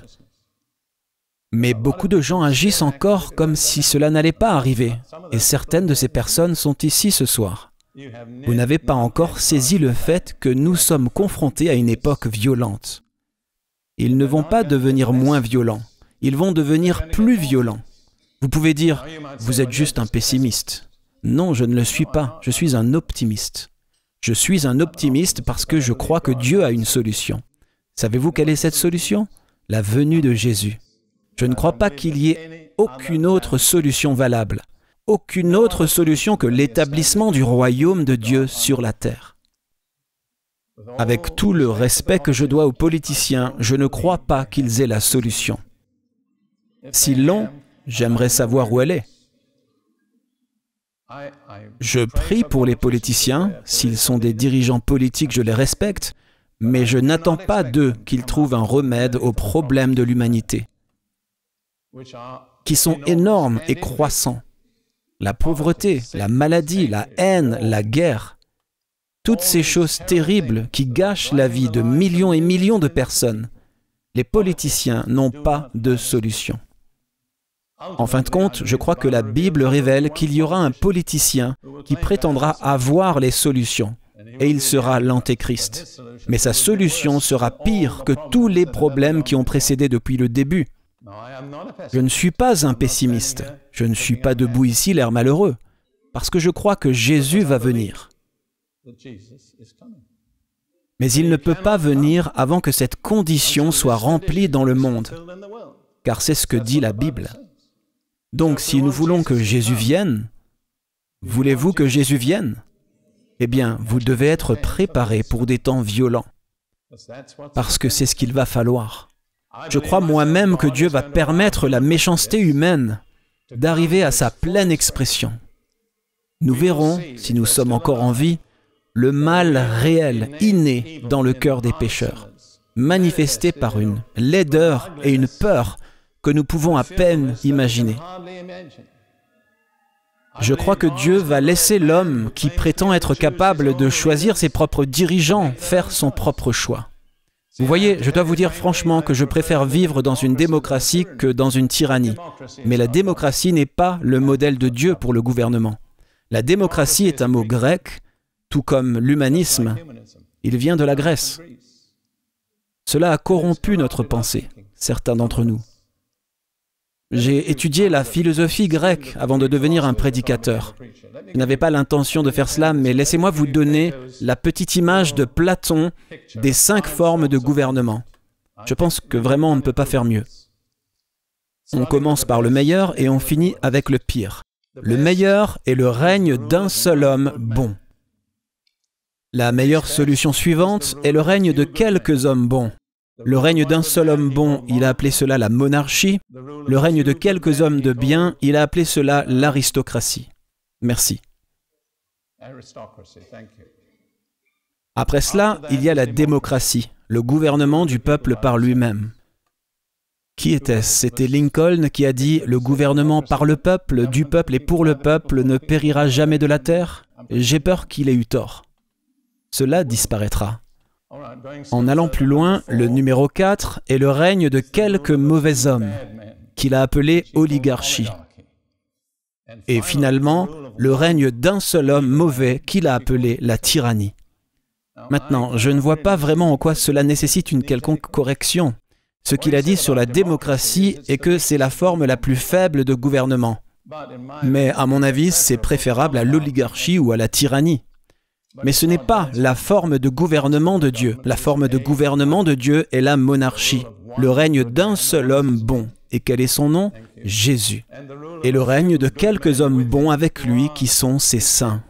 Mais beaucoup de gens agissent encore comme si cela n'allait pas arriver, et certaines de ces personnes sont ici ce soir. Vous n'avez pas encore saisi le fait que nous sommes confrontés à une époque violente. Ils ne vont pas devenir moins violents, ils vont devenir plus violents. Vous pouvez dire, vous êtes juste un pessimiste. Non, je ne le suis pas, je suis un optimiste. Je suis un optimiste parce que je crois que Dieu a une solution. Savez-vous quelle est cette solution La venue de Jésus. Je ne crois pas qu'il y ait aucune autre solution valable, aucune autre solution que l'établissement du royaume de Dieu sur la terre. Avec tout le respect que je dois aux politiciens, je ne crois pas qu'ils aient la solution. Si l'ont, j'aimerais savoir où elle est. Je prie pour les politiciens, s'ils sont des dirigeants politiques, je les respecte, mais je n'attends pas d'eux qu'ils trouvent un remède aux problèmes de l'humanité, qui sont énormes et croissants. La pauvreté, la maladie, la haine, la guerre, toutes ces choses terribles qui gâchent la vie de millions et millions de personnes, les politiciens n'ont pas de solution. En fin de compte, je crois que la Bible révèle qu'il y aura un politicien qui prétendra avoir les solutions, et il sera l'antéchrist. Mais sa solution sera pire que tous les problèmes qui ont précédé depuis le début. Je ne suis pas un pessimiste, je ne suis pas debout ici l'air malheureux, parce que je crois que Jésus va venir. Mais il ne peut pas venir avant que cette condition soit remplie dans le monde, car c'est ce que dit la Bible. Donc si nous voulons que Jésus vienne, voulez-vous que Jésus vienne Eh bien, vous devez être préparé pour des temps violents, parce que c'est ce qu'il va falloir. Je crois moi-même que Dieu va permettre la méchanceté humaine d'arriver à sa pleine expression. Nous verrons, si nous sommes encore en vie, le mal réel, inné dans le cœur des pécheurs, manifesté par une laideur et une peur que nous pouvons à peine imaginer. Je crois que Dieu va laisser l'homme qui prétend être capable de choisir ses propres dirigeants faire son propre choix. Vous voyez, je dois vous dire franchement que je préfère vivre dans une démocratie que dans une tyrannie. Mais la démocratie n'est pas le modèle de Dieu pour le gouvernement. La démocratie est un mot grec, tout comme l'humanisme. Il vient de la Grèce. Cela a corrompu notre pensée, certains d'entre nous. J'ai étudié la philosophie grecque avant de devenir un prédicateur. Je n'avais pas l'intention de faire cela, mais laissez-moi vous donner la petite image de Platon des cinq formes de gouvernement. Je pense que vraiment on ne peut pas faire mieux. On commence par le meilleur et on finit avec le pire. Le meilleur est le règne d'un seul homme bon. La meilleure solution suivante est le règne de quelques hommes bons. Le règne d'un seul homme bon, il a appelé cela la monarchie. Le règne de quelques hommes de bien, il a appelé cela l'aristocratie. Merci. Après cela, il y a la démocratie, le gouvernement du peuple par lui-même. Qui était-ce C'était Lincoln qui a dit ⁇ Le gouvernement par le peuple, du peuple et pour le peuple ne périra jamais de la terre ⁇ J'ai peur qu'il ait eu tort. Cela disparaîtra. En allant plus loin, le numéro 4 est le règne de quelques mauvais hommes, qu'il a appelé oligarchie. Et finalement, le règne d'un seul homme mauvais qu'il a appelé la tyrannie. Maintenant, je ne vois pas vraiment en quoi cela nécessite une quelconque correction. Ce qu'il a dit sur la démocratie est que c'est la forme la plus faible de gouvernement. Mais à mon avis, c'est préférable à l'oligarchie ou à la tyrannie. Mais ce n'est pas la forme de gouvernement de Dieu. La forme de gouvernement de Dieu est la monarchie, le règne d'un seul homme bon. Et quel est son nom Jésus. Et le règne de quelques hommes bons avec lui qui sont ses saints.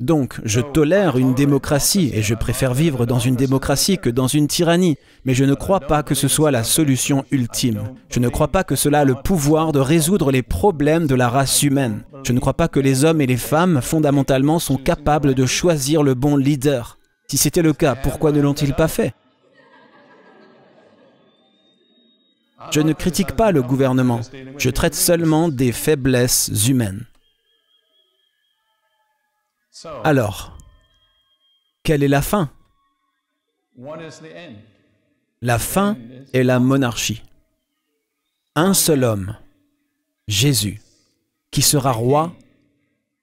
Donc, je tolère une démocratie et je préfère vivre dans une démocratie que dans une tyrannie, mais je ne crois pas que ce soit la solution ultime. Je ne crois pas que cela a le pouvoir de résoudre les problèmes de la race humaine. Je ne crois pas que les hommes et les femmes, fondamentalement, sont capables de choisir le bon leader. Si c'était le cas, pourquoi ne l'ont-ils pas fait Je ne critique pas le gouvernement, je traite seulement des faiblesses humaines. Alors, quelle est la fin La fin est la monarchie. Un seul homme, Jésus, qui sera roi,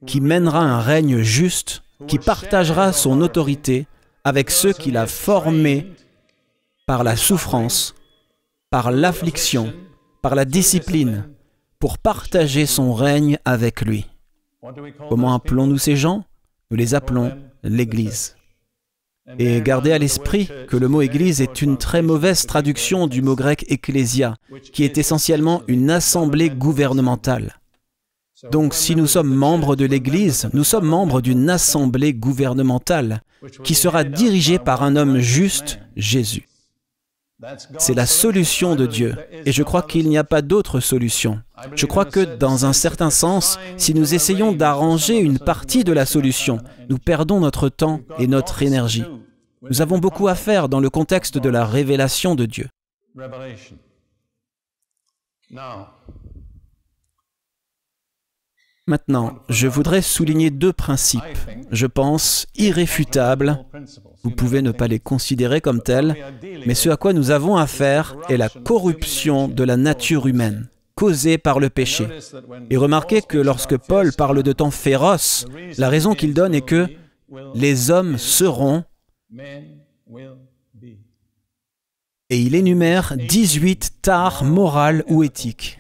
qui mènera un règne juste, qui partagera son autorité avec ceux qu'il a formés par la souffrance, par l'affliction, par la discipline, pour partager son règne avec lui. Comment appelons-nous ces gens nous les appelons l'Église. Et gardez à l'esprit que le mot Église est une très mauvaise traduction du mot grec ecclesia, qui est essentiellement une assemblée gouvernementale. Donc si nous sommes membres de l'Église, nous sommes membres d'une assemblée gouvernementale qui sera dirigée par un homme juste, Jésus. C'est la solution de Dieu. Et je crois qu'il n'y a pas d'autre solution. Je crois que, dans un certain sens, si nous essayons d'arranger une partie de la solution, nous perdons notre temps et notre énergie. Nous avons beaucoup à faire dans le contexte de la révélation de Dieu. Maintenant, je voudrais souligner deux principes, je pense, irréfutables vous pouvez ne pas les considérer comme tels, mais ce à quoi nous avons affaire est la corruption de la nature humaine causée par le péché. Et remarquez que lorsque Paul parle de temps féroce, la raison qu'il donne est que les hommes seront et il énumère 18 tares morales ou éthiques.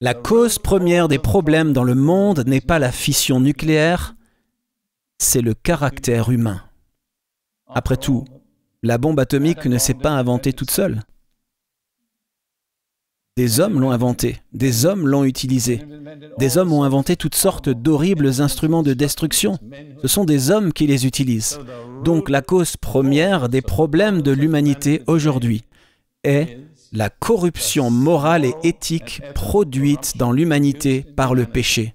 La cause première des problèmes dans le monde n'est pas la fission nucléaire, c'est le caractère humain. Après tout, la bombe atomique ne s'est pas inventée toute seule. Des hommes l'ont inventée, des hommes l'ont utilisée, des hommes ont inventé toutes sortes d'horribles instruments de destruction. Ce sont des hommes qui les utilisent. Donc la cause première des problèmes de l'humanité aujourd'hui est la corruption morale et éthique produite dans l'humanité par le péché.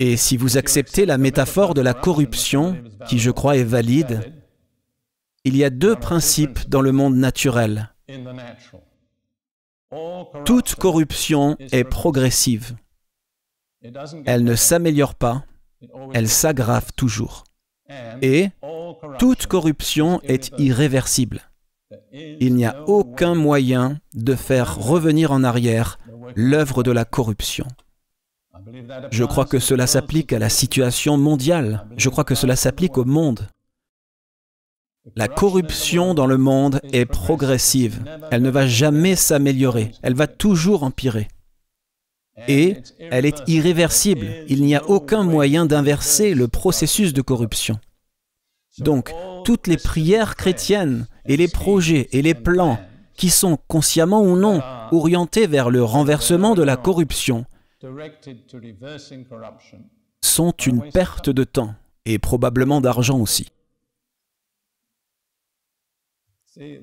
Et si vous acceptez la métaphore de la corruption, qui je crois est valide, il y a deux principes dans le monde naturel. Toute corruption est progressive. Elle ne s'améliore pas, elle s'aggrave toujours. Et toute corruption est irréversible. Il n'y a aucun moyen de faire revenir en arrière l'œuvre de la corruption. Je crois que cela s'applique à la situation mondiale. Je crois que cela s'applique au monde. La corruption dans le monde est progressive. Elle ne va jamais s'améliorer. Elle va toujours empirer. Et elle est irréversible. Il n'y a aucun moyen d'inverser le processus de corruption. Donc, toutes les prières chrétiennes et les projets et les plans qui sont, consciemment ou non, orientés vers le renversement de la corruption sont une perte de temps et probablement d'argent aussi.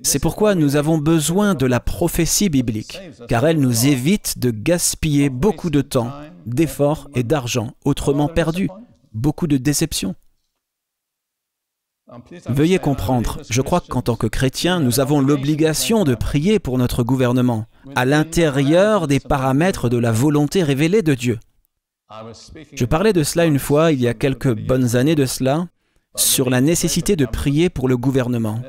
C'est pourquoi nous avons besoin de la prophétie biblique, car elle nous évite de gaspiller beaucoup de temps, d'efforts et d'argent autrement perdus, beaucoup de déceptions. Veuillez comprendre, je crois qu'en tant que chrétien, nous avons l'obligation de prier pour notre gouvernement, à l'intérieur des paramètres de la volonté révélée de Dieu. Je parlais de cela une fois, il y a quelques bonnes années de cela, sur la nécessité de prier pour le gouvernement.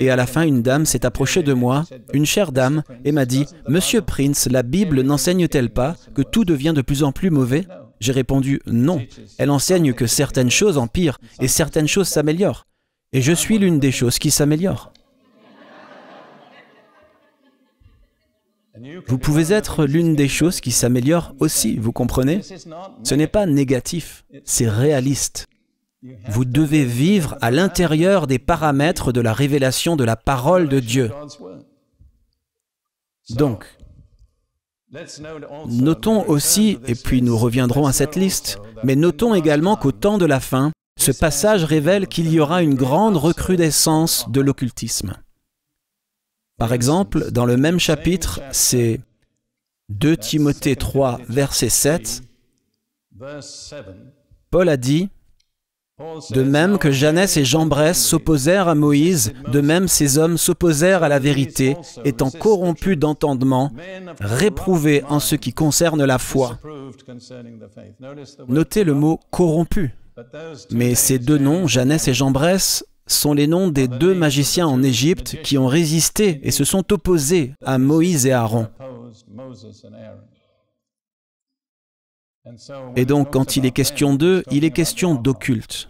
Et à la fin, une dame s'est approchée de moi, une chère dame, et m'a dit, Monsieur Prince, la Bible n'enseigne-t-elle pas que tout devient de plus en plus mauvais J'ai répondu, non, elle enseigne que certaines choses empirent et certaines choses s'améliorent. Et je suis l'une des choses qui s'améliore. Vous pouvez être l'une des choses qui s'améliore aussi, vous comprenez Ce n'est pas négatif, c'est réaliste. Vous devez vivre à l'intérieur des paramètres de la révélation de la parole de Dieu. Donc, notons aussi, et puis nous reviendrons à cette liste, mais notons également qu'au temps de la fin, ce passage révèle qu'il y aura une grande recrudescence de l'occultisme. Par exemple, dans le même chapitre, c'est 2 Timothée 3, verset 7, Paul a dit, De même que Janès et Jambres s'opposèrent à Moïse, de même ces hommes s'opposèrent à la vérité, étant corrompus d'entendement, réprouvés en ce qui concerne la foi. Notez le mot corrompu. Mais ces deux noms, Jeannès et Jambres, sont les noms des deux magiciens en Égypte qui ont résisté et se sont opposés à Moïse et Aaron. Et donc, quand il est question d'eux, il est question d'occulte,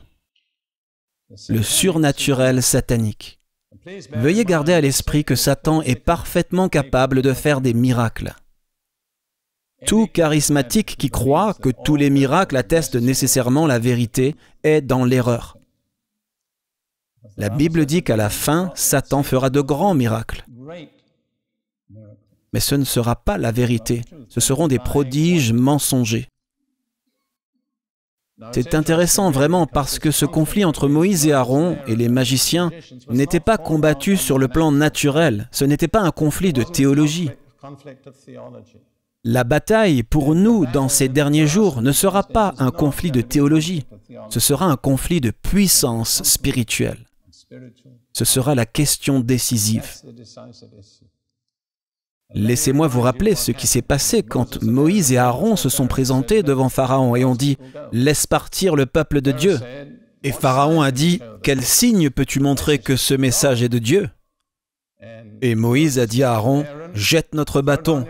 le surnaturel satanique. Veuillez garder à l'esprit que Satan est parfaitement capable de faire des miracles. Tout charismatique qui croit que tous les miracles attestent nécessairement la vérité est dans l'erreur. La Bible dit qu'à la fin, Satan fera de grands miracles. Mais ce ne sera pas la vérité, ce seront des prodiges mensongers. C'est intéressant vraiment parce que ce conflit entre Moïse et Aaron et les magiciens n'était pas combattu sur le plan naturel, ce n'était pas un conflit de théologie. La bataille pour nous dans ces derniers jours ne sera pas un conflit de théologie, ce sera un conflit de puissance spirituelle. Ce sera la question décisive. Laissez-moi vous rappeler ce qui s'est passé quand Moïse et Aaron se sont présentés devant Pharaon et ont dit ⁇ Laisse partir le peuple de Dieu ⁇ Et Pharaon a dit ⁇ Quel signe peux-tu montrer que ce message est de Dieu ?⁇ Et Moïse a dit à Aaron ⁇ Jette notre bâton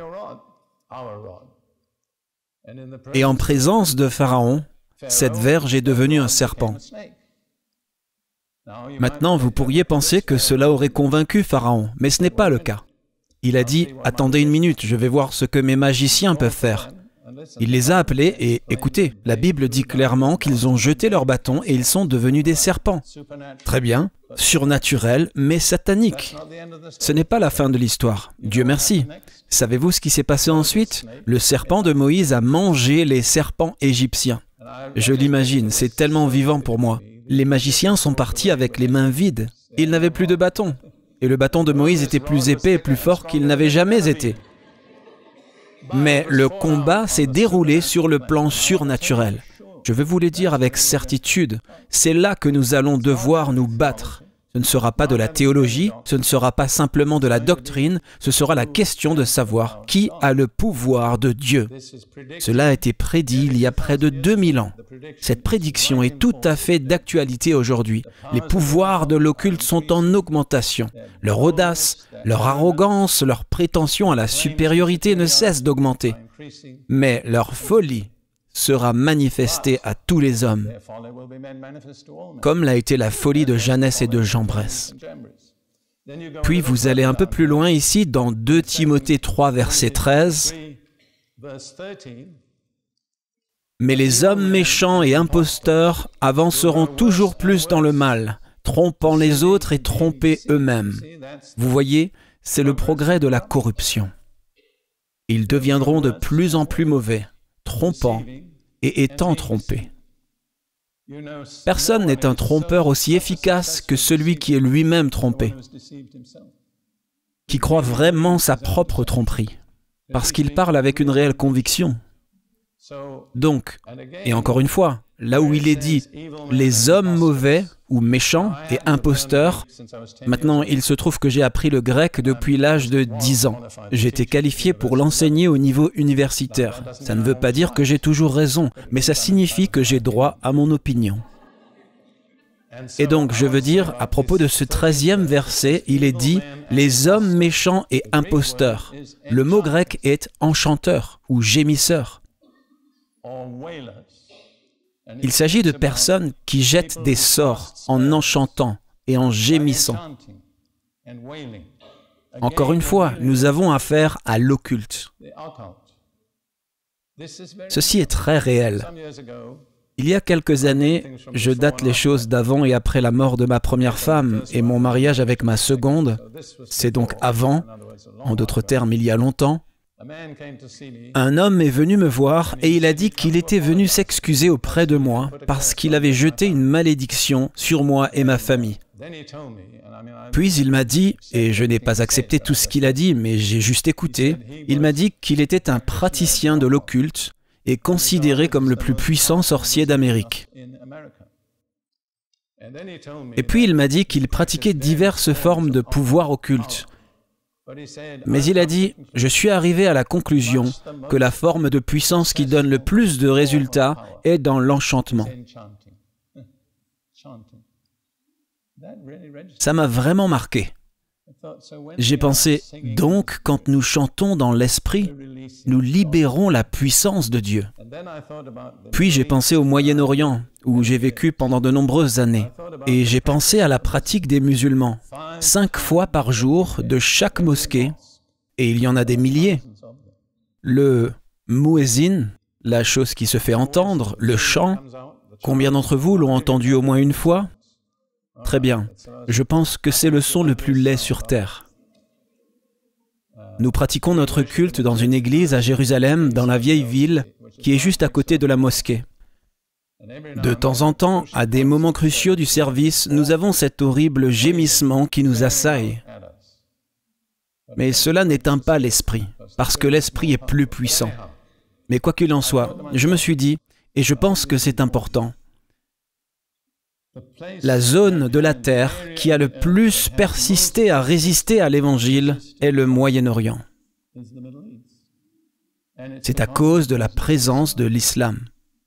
et en présence de Pharaon, cette verge est devenue un serpent. Maintenant, vous pourriez penser que cela aurait convaincu Pharaon, mais ce n'est pas le cas. Il a dit, attendez une minute, je vais voir ce que mes magiciens peuvent faire. Il les a appelés et écoutez, la Bible dit clairement qu'ils ont jeté leurs bâtons et ils sont devenus des serpents. Très bien, surnaturel mais satanique. Ce n'est pas la fin de l'histoire, Dieu merci. Savez-vous ce qui s'est passé ensuite Le serpent de Moïse a mangé les serpents égyptiens. Je l'imagine, c'est tellement vivant pour moi. Les magiciens sont partis avec les mains vides. Ils n'avaient plus de bâton. Et le bâton de Moïse était plus épais et plus fort qu'il n'avait jamais été. Mais le combat s'est déroulé sur le plan surnaturel. Je vais vous le dire avec certitude, c'est là que nous allons devoir nous battre. Ce ne sera pas de la théologie, ce ne sera pas simplement de la doctrine, ce sera la question de savoir qui a le pouvoir de Dieu. Cela a été prédit il y a près de 2000 ans. Cette prédiction est tout à fait d'actualité aujourd'hui. Les pouvoirs de l'occulte sont en augmentation. Leur audace, leur arrogance, leur prétention à la supériorité ne cessent d'augmenter. Mais leur folie sera manifesté à tous les hommes, comme l'a été la folie de Janès et de Jambres. Puis vous allez un peu plus loin ici, dans 2 Timothée 3, verset 13. Mais les hommes méchants et imposteurs avanceront toujours plus dans le mal, trompant les autres et trompés eux-mêmes. Vous voyez, c'est le progrès de la corruption. Ils deviendront de plus en plus mauvais, trompant, et étant trompé. Personne n'est un trompeur aussi efficace que celui qui est lui-même trompé, qui croit vraiment sa propre tromperie, parce qu'il parle avec une réelle conviction. Donc, et encore une fois, là où il est dit, les hommes mauvais ou méchant et imposteur. Maintenant, il se trouve que j'ai appris le grec depuis l'âge de 10 ans. J'étais qualifié pour l'enseigner au niveau universitaire. Ça ne veut pas dire que j'ai toujours raison, mais ça signifie que j'ai droit à mon opinion. Et donc, je veux dire, à propos de ce 13e verset, il est dit « les hommes méchants et imposteurs ». Le mot grec est « enchanteur » ou « gémisseur ». Il s'agit de personnes qui jettent des sorts en enchantant et en gémissant. Encore une fois, nous avons affaire à l'occulte. Ceci est très réel. Il y a quelques années, je date les choses d'avant et après la mort de ma première femme et mon mariage avec ma seconde, c'est donc avant, en d'autres termes il y a longtemps, un homme est venu me voir et il a dit qu'il était venu s'excuser auprès de moi parce qu'il avait jeté une malédiction sur moi et ma famille. Puis il m'a dit, et je n'ai pas accepté tout ce qu'il a dit, mais j'ai juste écouté, il m'a dit qu'il était un praticien de l'occulte et considéré comme le plus puissant sorcier d'Amérique. Et puis il m'a dit qu'il pratiquait diverses formes de pouvoir occulte. Mais il a dit, je suis arrivé à la conclusion que la forme de puissance qui donne le plus de résultats est dans l'enchantement. Ça m'a vraiment marqué. J'ai pensé, donc quand nous chantons dans l'Esprit, nous libérons la puissance de Dieu. Puis j'ai pensé au Moyen-Orient, où j'ai vécu pendant de nombreuses années, et j'ai pensé à la pratique des musulmans, cinq fois par jour de chaque mosquée, et il y en a des milliers. Le muezzin, la chose qui se fait entendre, le chant, combien d'entre vous l'ont entendu au moins une fois Très bien. Je pense que c'est le son le plus laid sur Terre. Nous pratiquons notre culte dans une église à Jérusalem, dans la vieille ville, qui est juste à côté de la mosquée. De temps en temps, à des moments cruciaux du service, nous avons cet horrible gémissement qui nous assaille. Mais cela n'éteint pas l'esprit, parce que l'esprit est plus puissant. Mais quoi qu'il en soit, je me suis dit, et je pense que c'est important, la zone de la Terre qui a le plus persisté à résister à l'Évangile est le Moyen-Orient. C'est à cause de la présence de l'islam,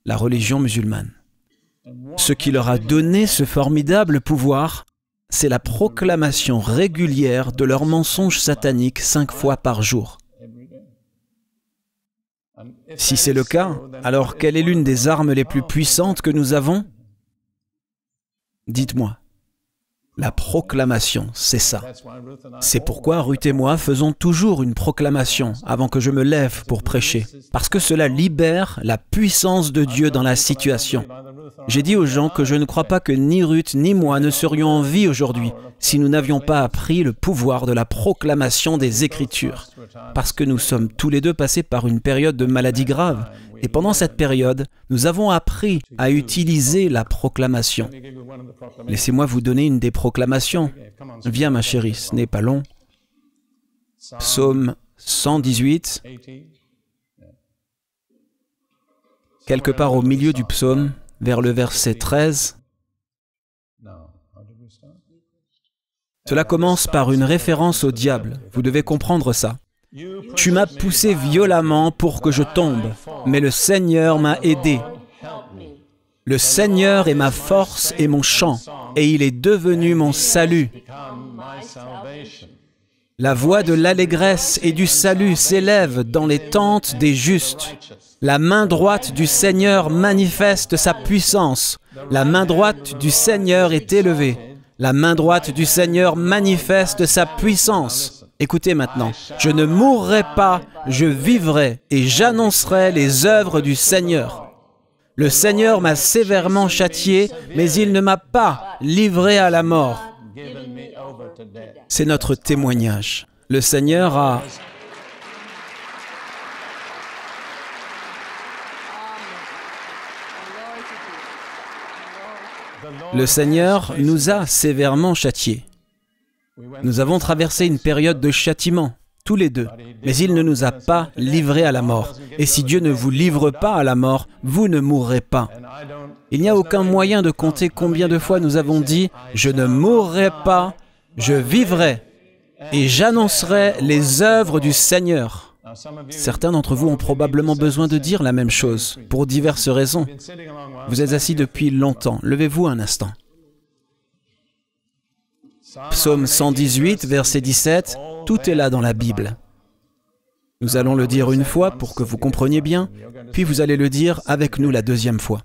la religion musulmane. Ce qui leur a donné ce formidable pouvoir, c'est la proclamation régulière de leurs mensonges sataniques cinq fois par jour. Si c'est le cas, alors quelle est l'une des armes les plus puissantes que nous avons Dites-moi, la proclamation, c'est ça. C'est pourquoi Ruth et moi faisons toujours une proclamation avant que je me lève pour prêcher, parce que cela libère la puissance de Dieu dans la situation. J'ai dit aux gens que je ne crois pas que ni Ruth ni moi ne serions en vie aujourd'hui si nous n'avions pas appris le pouvoir de la proclamation des Écritures, parce que nous sommes tous les deux passés par une période de maladie grave et pendant cette période, nous avons appris à utiliser la proclamation. Laissez-moi vous donner une des proclamations. Viens ma chérie, ce n'est pas long. Psaume 118, quelque part au milieu du psaume, vers le verset 13. Cela commence par une référence au diable. Vous devez comprendre ça. Tu m'as poussé violemment pour que je tombe, mais le Seigneur m'a aidé. Le Seigneur est ma force et mon chant, et il est devenu mon salut. La voix de l'allégresse et du salut s'élève dans les tentes des justes. La main droite du Seigneur manifeste sa puissance. La main droite du Seigneur est élevée. La main droite du Seigneur manifeste sa puissance. Écoutez maintenant, je ne mourrai pas, je vivrai et j'annoncerai les œuvres du Seigneur. Le Seigneur m'a sévèrement châtié, mais il ne m'a pas livré à la mort. C'est notre témoignage. Le Seigneur a... Le Seigneur nous a sévèrement châtiés. Nous avons traversé une période de châtiment, tous les deux, mais il ne nous a pas livrés à la mort. Et si Dieu ne vous livre pas à la mort, vous ne mourrez pas. Il n'y a aucun moyen de compter combien de fois nous avons dit ⁇ Je ne mourrai pas, je vivrai et j'annoncerai les œuvres du Seigneur ⁇ Certains d'entre vous ont probablement besoin de dire la même chose, pour diverses raisons. Vous êtes assis depuis longtemps, levez-vous un instant. Psaume 118, verset 17, tout est là dans la Bible. Nous allons le dire une fois pour que vous compreniez bien, puis vous allez le dire avec nous la deuxième fois.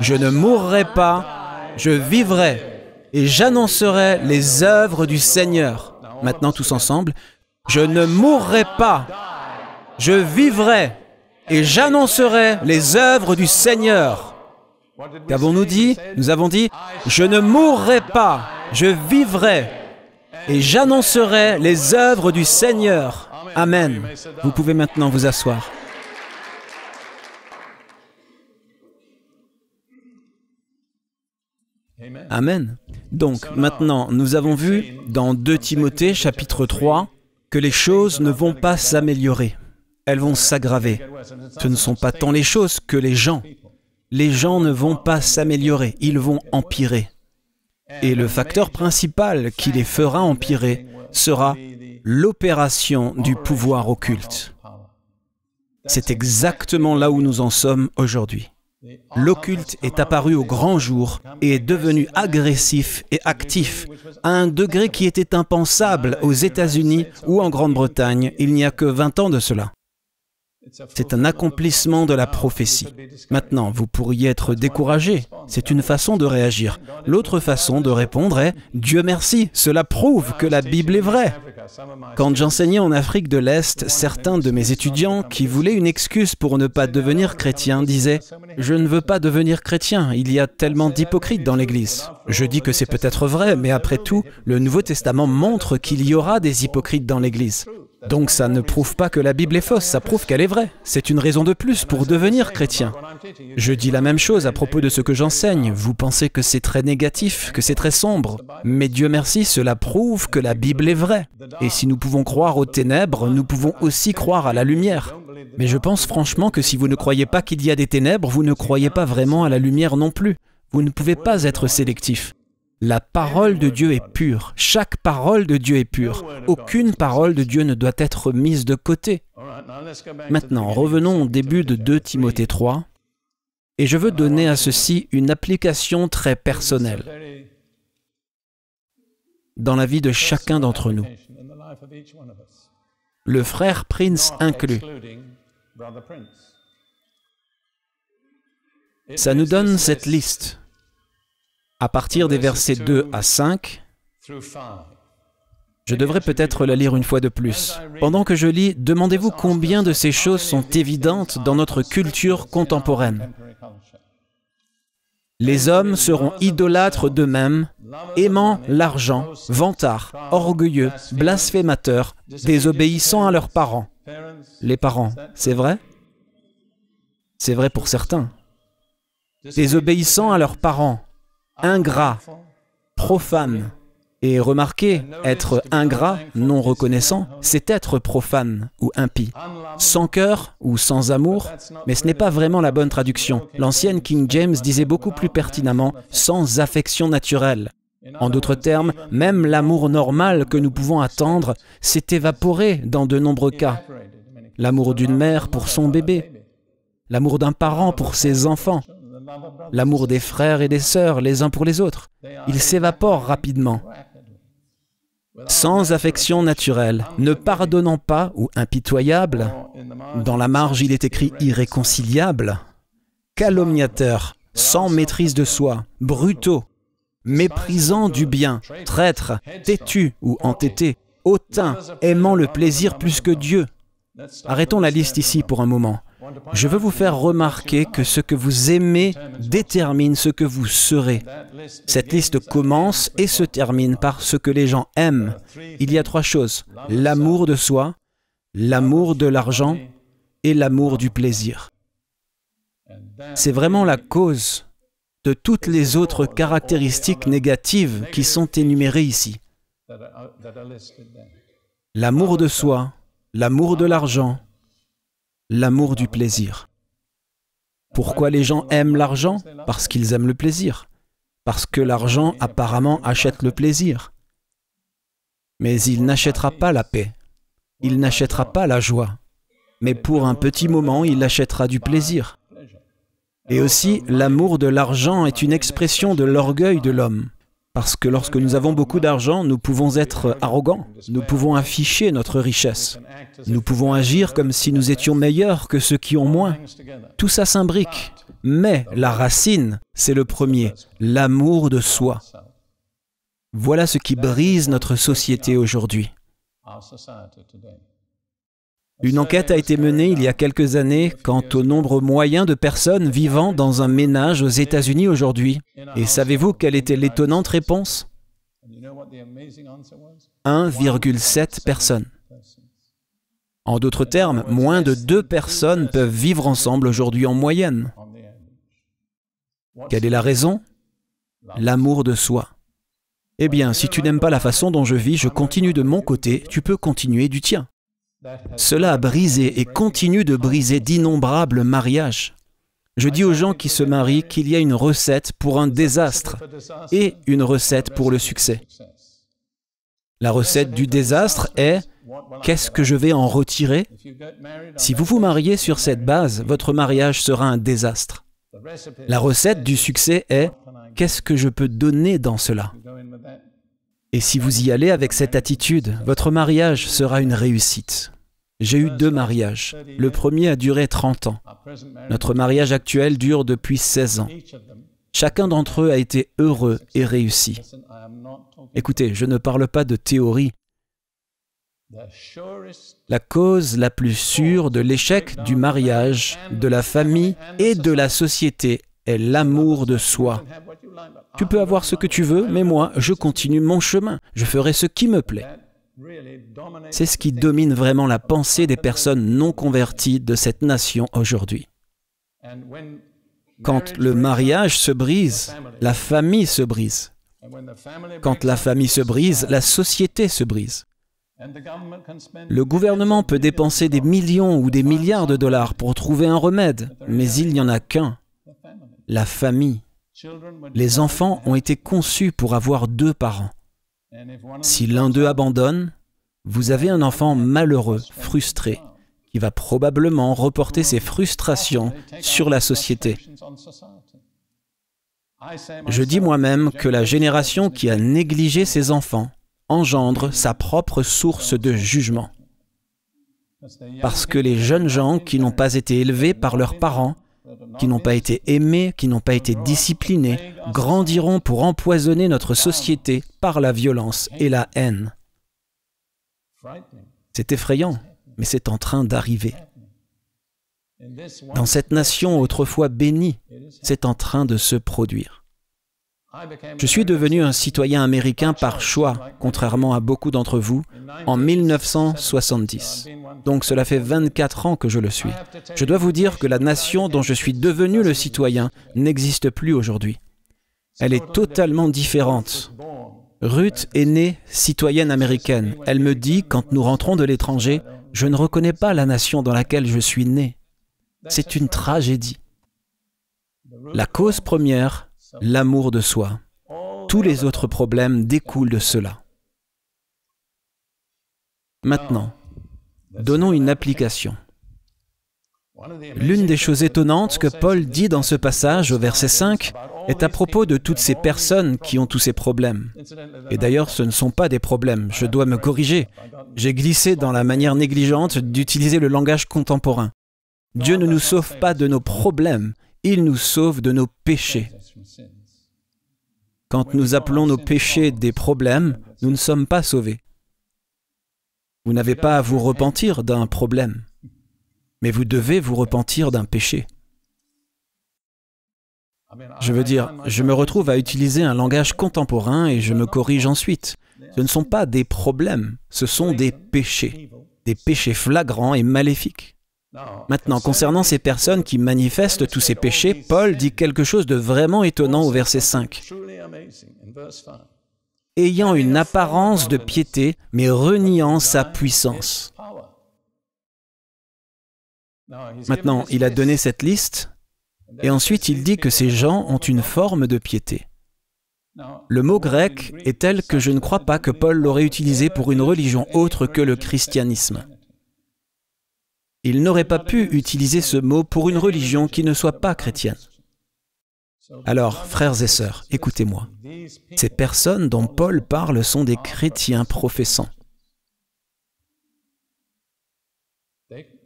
Je ne mourrai pas, je vivrai et j'annoncerai les œuvres du Seigneur. Maintenant tous ensemble, je ne mourrai pas, je vivrai et j'annoncerai les œuvres du Seigneur. Qu'avons-nous dit Nous avons dit, je ne mourrai pas, je vivrai et j'annoncerai les œuvres du Seigneur. Amen. Vous pouvez maintenant vous asseoir. Amen. Donc maintenant, nous avons vu dans 2 Timothée chapitre 3 que les choses ne vont pas s'améliorer, elles vont s'aggraver. Ce ne sont pas tant les choses que les gens. Les gens ne vont pas s'améliorer, ils vont empirer. Et le facteur principal qui les fera empirer sera l'opération du pouvoir occulte. C'est exactement là où nous en sommes aujourd'hui. L'occulte est apparu au grand jour et est devenu agressif et actif à un degré qui était impensable aux États-Unis ou en Grande-Bretagne il n'y a que 20 ans de cela. C'est un accomplissement de la prophétie. Maintenant, vous pourriez être découragé. C'est une façon de réagir. L'autre façon de répondre est ⁇ Dieu merci, cela prouve que la Bible est vraie ⁇ Quand j'enseignais en Afrique de l'Est, certains de mes étudiants qui voulaient une excuse pour ne pas devenir chrétien disaient ⁇ Je ne veux pas devenir chrétien, il y a tellement d'hypocrites dans l'Église. Je dis que c'est peut-être vrai, mais après tout, le Nouveau Testament montre qu'il y aura des hypocrites dans l'Église. Donc ça ne prouve pas que la Bible est fausse, ça prouve qu'elle est vraie. C'est une raison de plus pour devenir chrétien. Je dis la même chose à propos de ce que j'enseigne. Vous pensez que c'est très négatif, que c'est très sombre. Mais Dieu merci, cela prouve que la Bible est vraie. Et si nous pouvons croire aux ténèbres, nous pouvons aussi croire à la lumière. Mais je pense franchement que si vous ne croyez pas qu'il y a des ténèbres, vous ne croyez pas vraiment à la lumière non plus. Vous ne pouvez pas être sélectif. La parole de Dieu est pure. Chaque parole de Dieu est pure. Aucune parole de Dieu ne doit être mise de côté. Maintenant, revenons au début de 2 Timothée 3. Et je veux donner à ceci une application très personnelle dans la vie de chacun d'entre nous, le frère Prince inclus. Ça nous donne cette liste à partir des versets 2 à 5, je devrais peut-être la lire une fois de plus. Pendant que je lis, demandez-vous combien de ces choses sont évidentes dans notre culture contemporaine. Les hommes seront idolâtres d'eux-mêmes, aimant l'argent, vantards, orgueilleux, blasphémateurs, désobéissant à leurs parents. Les parents, c'est vrai C'est vrai pour certains. Désobéissant à leurs parents, ingrat, profane. Et remarquez, être ingrat, non reconnaissant, c'est être profane ou impie, sans cœur ou sans amour, mais ce n'est pas vraiment la bonne traduction. L'ancienne King James disait beaucoup plus pertinemment sans affection naturelle. En d'autres termes, même l'amour normal que nous pouvons attendre s'est évaporé dans de nombreux cas. L'amour d'une mère pour son bébé, l'amour d'un parent pour ses enfants, L'amour des frères et des sœurs les uns pour les autres, il s'évapore rapidement. Sans affection naturelle, ne pardonnant pas ou impitoyable, dans la marge il est écrit irréconciliable, calomniateur, sans maîtrise de soi, brutaux, méprisant du bien, traître, têtu ou entêté, hautain, aimant le plaisir plus que Dieu. Arrêtons la liste ici pour un moment. Je veux vous faire remarquer que ce que vous aimez détermine ce que vous serez. Cette liste commence et se termine par ce que les gens aiment. Il y a trois choses. L'amour de soi, l'amour de l'argent et l'amour du plaisir. C'est vraiment la cause de toutes les autres caractéristiques négatives qui sont énumérées ici. L'amour de soi, l'amour de l'argent, l'amour du plaisir. Pourquoi les gens aiment l'argent Parce qu'ils aiment le plaisir. Parce que l'argent apparemment achète le plaisir. Mais il n'achètera pas la paix. Il n'achètera pas la joie. Mais pour un petit moment, il achètera du plaisir. Et aussi, l'amour de l'argent est une expression de l'orgueil de l'homme. Parce que lorsque nous avons beaucoup d'argent, nous pouvons être arrogants, nous pouvons afficher notre richesse, nous pouvons agir comme si nous étions meilleurs que ceux qui ont moins. Tout ça s'imbrique. Mais la racine, c'est le premier, l'amour de soi. Voilà ce qui brise notre société aujourd'hui. Une enquête a été menée il y a quelques années quant au nombre moyen de personnes vivant dans un ménage aux États-Unis aujourd'hui. Et savez-vous quelle était l'étonnante réponse 1,7 personnes. En d'autres termes, moins de deux personnes peuvent vivre ensemble aujourd'hui en moyenne. Quelle est la raison L'amour de soi. Eh bien, si tu n'aimes pas la façon dont je vis, je continue de mon côté, tu peux continuer du tien. Cela a brisé et continue de briser d'innombrables mariages. Je dis aux gens qui se marient qu'il y a une recette pour un désastre et une recette pour le succès. La recette du désastre est qu'est-ce que je vais en retirer Si vous vous mariez sur cette base, votre mariage sera un désastre. La recette du succès est qu'est-ce que je peux donner dans cela Et si vous y allez avec cette attitude, votre mariage sera une réussite. J'ai eu deux mariages. Le premier a duré 30 ans. Notre mariage actuel dure depuis 16 ans. Chacun d'entre eux a été heureux et réussi. Écoutez, je ne parle pas de théorie. La cause la plus sûre de l'échec du mariage, de la famille et de la société est l'amour de soi. Tu peux avoir ce que tu veux, mais moi, je continue mon chemin. Je ferai ce qui me plaît. C'est ce qui domine vraiment la pensée des personnes non converties de cette nation aujourd'hui. Quand le mariage se brise, la famille se brise. Quand la famille se brise, la société se brise. Le gouvernement peut dépenser des millions ou des milliards de dollars pour trouver un remède, mais il n'y en a qu'un, la famille. Les enfants ont été conçus pour avoir deux parents. Si l'un d'eux abandonne, vous avez un enfant malheureux, frustré, qui va probablement reporter ses frustrations sur la société. Je dis moi-même que la génération qui a négligé ses enfants engendre sa propre source de jugement. Parce que les jeunes gens qui n'ont pas été élevés par leurs parents qui n'ont pas été aimés, qui n'ont pas été disciplinés, grandiront pour empoisonner notre société par la violence et la haine. C'est effrayant, mais c'est en train d'arriver. Dans cette nation autrefois bénie, c'est en train de se produire. Je suis devenu un citoyen américain par choix, contrairement à beaucoup d'entre vous, en 1970. Donc cela fait 24 ans que je le suis. Je dois vous dire que la nation dont je suis devenu le citoyen n'existe plus aujourd'hui. Elle est totalement différente. Ruth est née citoyenne américaine. Elle me dit, quand nous rentrons de l'étranger, je ne reconnais pas la nation dans laquelle je suis né. C'est une tragédie. La cause première l'amour de soi. Tous les autres problèmes découlent de cela. Maintenant, donnons une application. L'une des choses étonnantes que Paul dit dans ce passage au verset 5 est à propos de toutes ces personnes qui ont tous ces problèmes. Et d'ailleurs, ce ne sont pas des problèmes, je dois me corriger. J'ai glissé dans la manière négligente d'utiliser le langage contemporain. Dieu ne nous sauve pas de nos problèmes, il nous sauve de nos péchés. Quand nous appelons nos péchés des problèmes, nous ne sommes pas sauvés. Vous n'avez pas à vous repentir d'un problème, mais vous devez vous repentir d'un péché. Je veux dire, je me retrouve à utiliser un langage contemporain et je me corrige ensuite. Ce ne sont pas des problèmes, ce sont des péchés, des péchés flagrants et maléfiques. Maintenant, concernant ces personnes qui manifestent tous ces péchés, Paul dit quelque chose de vraiment étonnant au verset 5. Ayant une apparence de piété, mais reniant sa puissance. Maintenant, il a donné cette liste, et ensuite il dit que ces gens ont une forme de piété. Le mot grec est tel que je ne crois pas que Paul l'aurait utilisé pour une religion autre que le christianisme. Il n'aurait pas pu utiliser ce mot pour une religion qui ne soit pas chrétienne. Alors, frères et sœurs, écoutez-moi. Ces personnes dont Paul parle sont des chrétiens professants.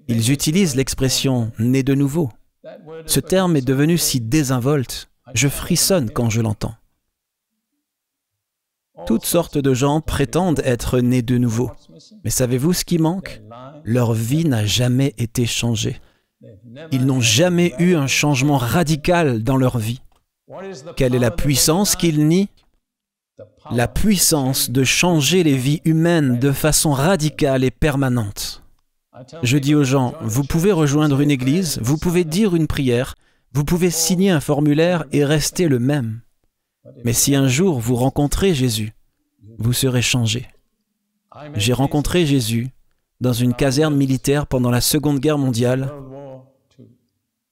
Ils utilisent l'expression né de nouveau. Ce terme est devenu si désinvolte, je frissonne quand je l'entends. Toutes sortes de gens prétendent être nés de nouveau. Mais savez-vous ce qui manque Leur vie n'a jamais été changée. Ils n'ont jamais eu un changement radical dans leur vie. Quelle est la puissance qu'ils nient La puissance de changer les vies humaines de façon radicale et permanente. Je dis aux gens, vous pouvez rejoindre une église, vous pouvez dire une prière, vous pouvez signer un formulaire et rester le même. Mais si un jour vous rencontrez Jésus, vous serez changé. J'ai rencontré Jésus dans une caserne militaire pendant la Seconde Guerre mondiale.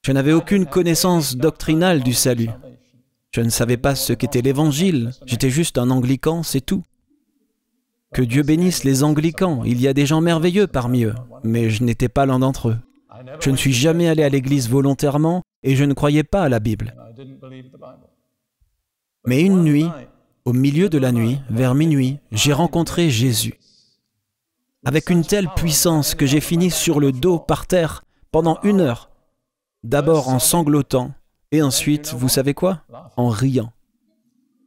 Je n'avais aucune connaissance doctrinale du salut. Je ne savais pas ce qu'était l'Évangile. J'étais juste un anglican, c'est tout. Que Dieu bénisse les anglicans. Il y a des gens merveilleux parmi eux, mais je n'étais pas l'un d'entre eux. Je ne suis jamais allé à l'église volontairement et je ne croyais pas à la Bible. Mais une nuit, au milieu de la nuit, vers minuit, j'ai rencontré Jésus. Avec une telle puissance que j'ai fini sur le dos par terre pendant une heure. D'abord en sanglotant et ensuite, vous savez quoi En riant.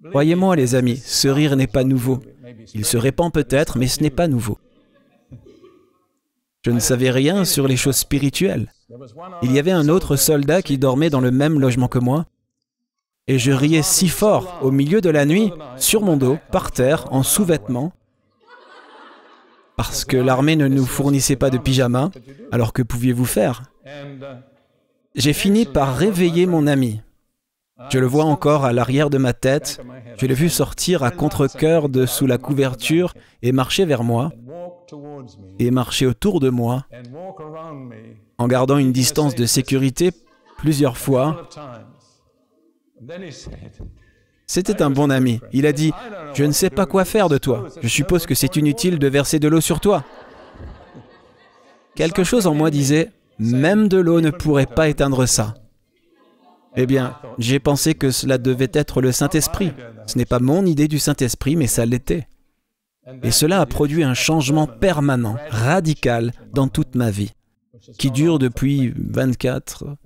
Croyez-moi les amis, ce rire n'est pas nouveau. Il se répand peut-être, mais ce n'est pas nouveau. Je ne savais rien sur les choses spirituelles. Il y avait un autre soldat qui dormait dans le même logement que moi, et je riais si fort au milieu de la nuit, sur mon dos, par terre, en sous-vêtements, parce que l'armée ne nous fournissait pas de pyjama, alors que pouviez-vous faire J'ai fini par réveiller mon ami. Je le vois encore à l'arrière de ma tête, je l'ai vu sortir à contre-cœur de sous la couverture et marcher vers moi, et marcher autour de moi, en gardant une distance de sécurité plusieurs fois, c'était un bon ami. Il a dit, je ne sais pas quoi faire de toi. Je suppose que c'est inutile de verser de l'eau sur toi. Quelque chose en moi disait, même de l'eau ne pourrait pas éteindre ça. Eh bien, j'ai pensé que cela devait être le Saint-Esprit. Ce n'est pas mon idée du Saint-Esprit, mais ça l'était. Et cela a produit un changement permanent, radical, dans toute ma vie, qui dure depuis 24,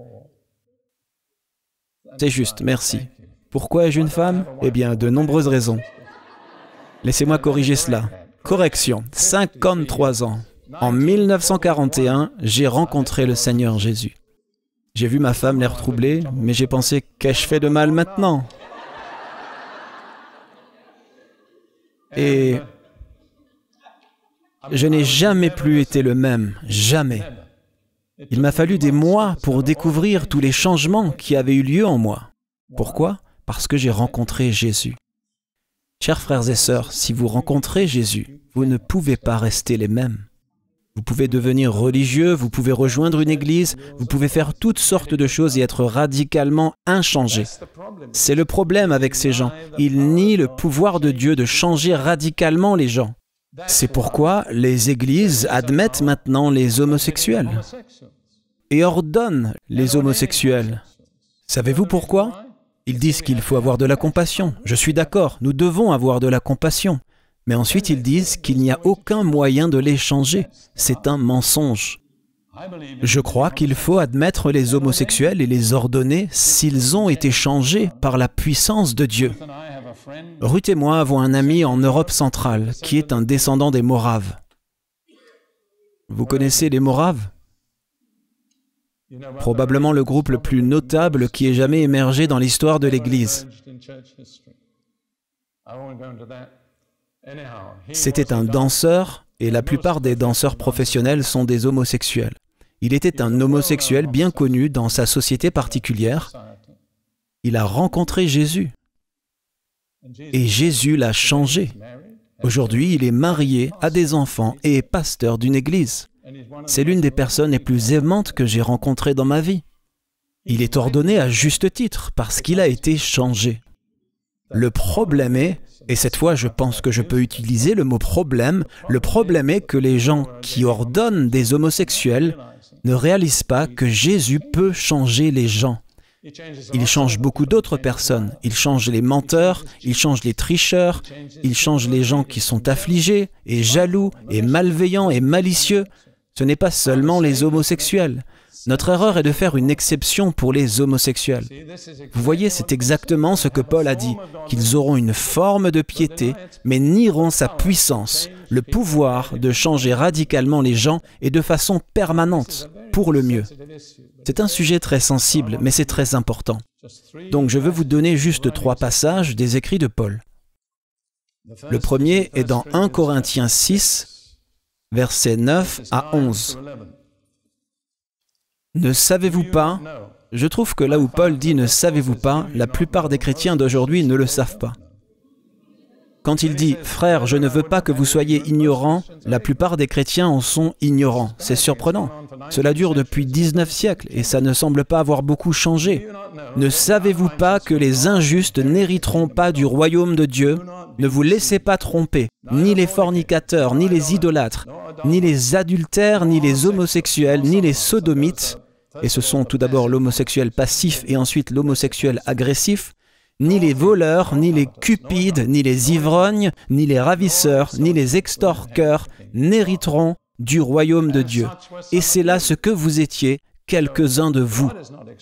c'est juste, merci. Pourquoi ai-je une femme Eh bien, de nombreuses raisons. Laissez-moi corriger cela. Correction, 53 ans. En 1941, j'ai rencontré le Seigneur Jésus. J'ai vu ma femme l'air troublée, mais j'ai pensé, qu'ai-je fait de mal maintenant Et je n'ai jamais plus été le même, jamais. Il m'a fallu des mois pour découvrir tous les changements qui avaient eu lieu en moi. Pourquoi Parce que j'ai rencontré Jésus. Chers frères et sœurs, si vous rencontrez Jésus, vous ne pouvez pas rester les mêmes. Vous pouvez devenir religieux, vous pouvez rejoindre une église, vous pouvez faire toutes sortes de choses et être radicalement inchangé. C'est le problème avec ces gens. Ils nient le pouvoir de Dieu de changer radicalement les gens. C'est pourquoi les églises admettent maintenant les homosexuels et ordonnent les homosexuels. Savez-vous pourquoi Ils disent qu'il faut avoir de la compassion. Je suis d'accord, nous devons avoir de la compassion. Mais ensuite ils disent qu'il n'y a aucun moyen de les changer. C'est un mensonge. Je crois qu'il faut admettre les homosexuels et les ordonner s'ils ont été changés par la puissance de Dieu. Ruth et moi avons un ami en Europe centrale qui est un descendant des Moraves. Vous connaissez les Moraves Probablement le groupe le plus notable qui ait jamais émergé dans l'histoire de l'Église. C'était un danseur et la plupart des danseurs professionnels sont des homosexuels. Il était un homosexuel bien connu dans sa société particulière. Il a rencontré Jésus. Et Jésus l'a changé. Aujourd'hui, il est marié, a des enfants et est pasteur d'une église. C'est l'une des personnes les plus aimantes que j'ai rencontrées dans ma vie. Il est ordonné à juste titre parce qu'il a été changé. Le problème est, et cette fois je pense que je peux utiliser le mot problème, le problème est que les gens qui ordonnent des homosexuels ne réalise pas que Jésus peut changer les gens. Il change beaucoup d'autres personnes. Il change les menteurs, il change les tricheurs, il change les gens qui sont affligés et jaloux et malveillants et malicieux. Ce n'est pas seulement les homosexuels. Notre erreur est de faire une exception pour les homosexuels. Vous voyez, c'est exactement ce que Paul a dit, qu'ils auront une forme de piété, mais nieront sa puissance, le pouvoir de changer radicalement les gens et de façon permanente, pour le mieux. C'est un sujet très sensible, mais c'est très important. Donc je veux vous donner juste trois passages des écrits de Paul. Le premier est dans 1 Corinthiens 6, versets 9 à 11. Ne savez-vous pas Je trouve que là où Paul dit ne savez-vous pas, la plupart des chrétiens d'aujourd'hui ne le savent pas. Quand il dit ⁇ Frère, je ne veux pas que vous soyez ignorants ⁇ la plupart des chrétiens en sont ignorants. C'est surprenant. Cela dure depuis 19 siècles et ça ne semble pas avoir beaucoup changé. Ne savez-vous pas que les injustes n'hériteront pas du royaume de Dieu Ne vous laissez pas tromper, ni les fornicateurs, ni les idolâtres, ni les adultères, ni les homosexuels, ni les sodomites. Et ce sont tout d'abord l'homosexuel passif et ensuite l'homosexuel agressif ni les voleurs, ni les cupides, ni les ivrognes, ni les ravisseurs, ni les extorqueurs n'hériteront du royaume de Dieu. Et c'est là ce que vous étiez, quelques-uns de vous.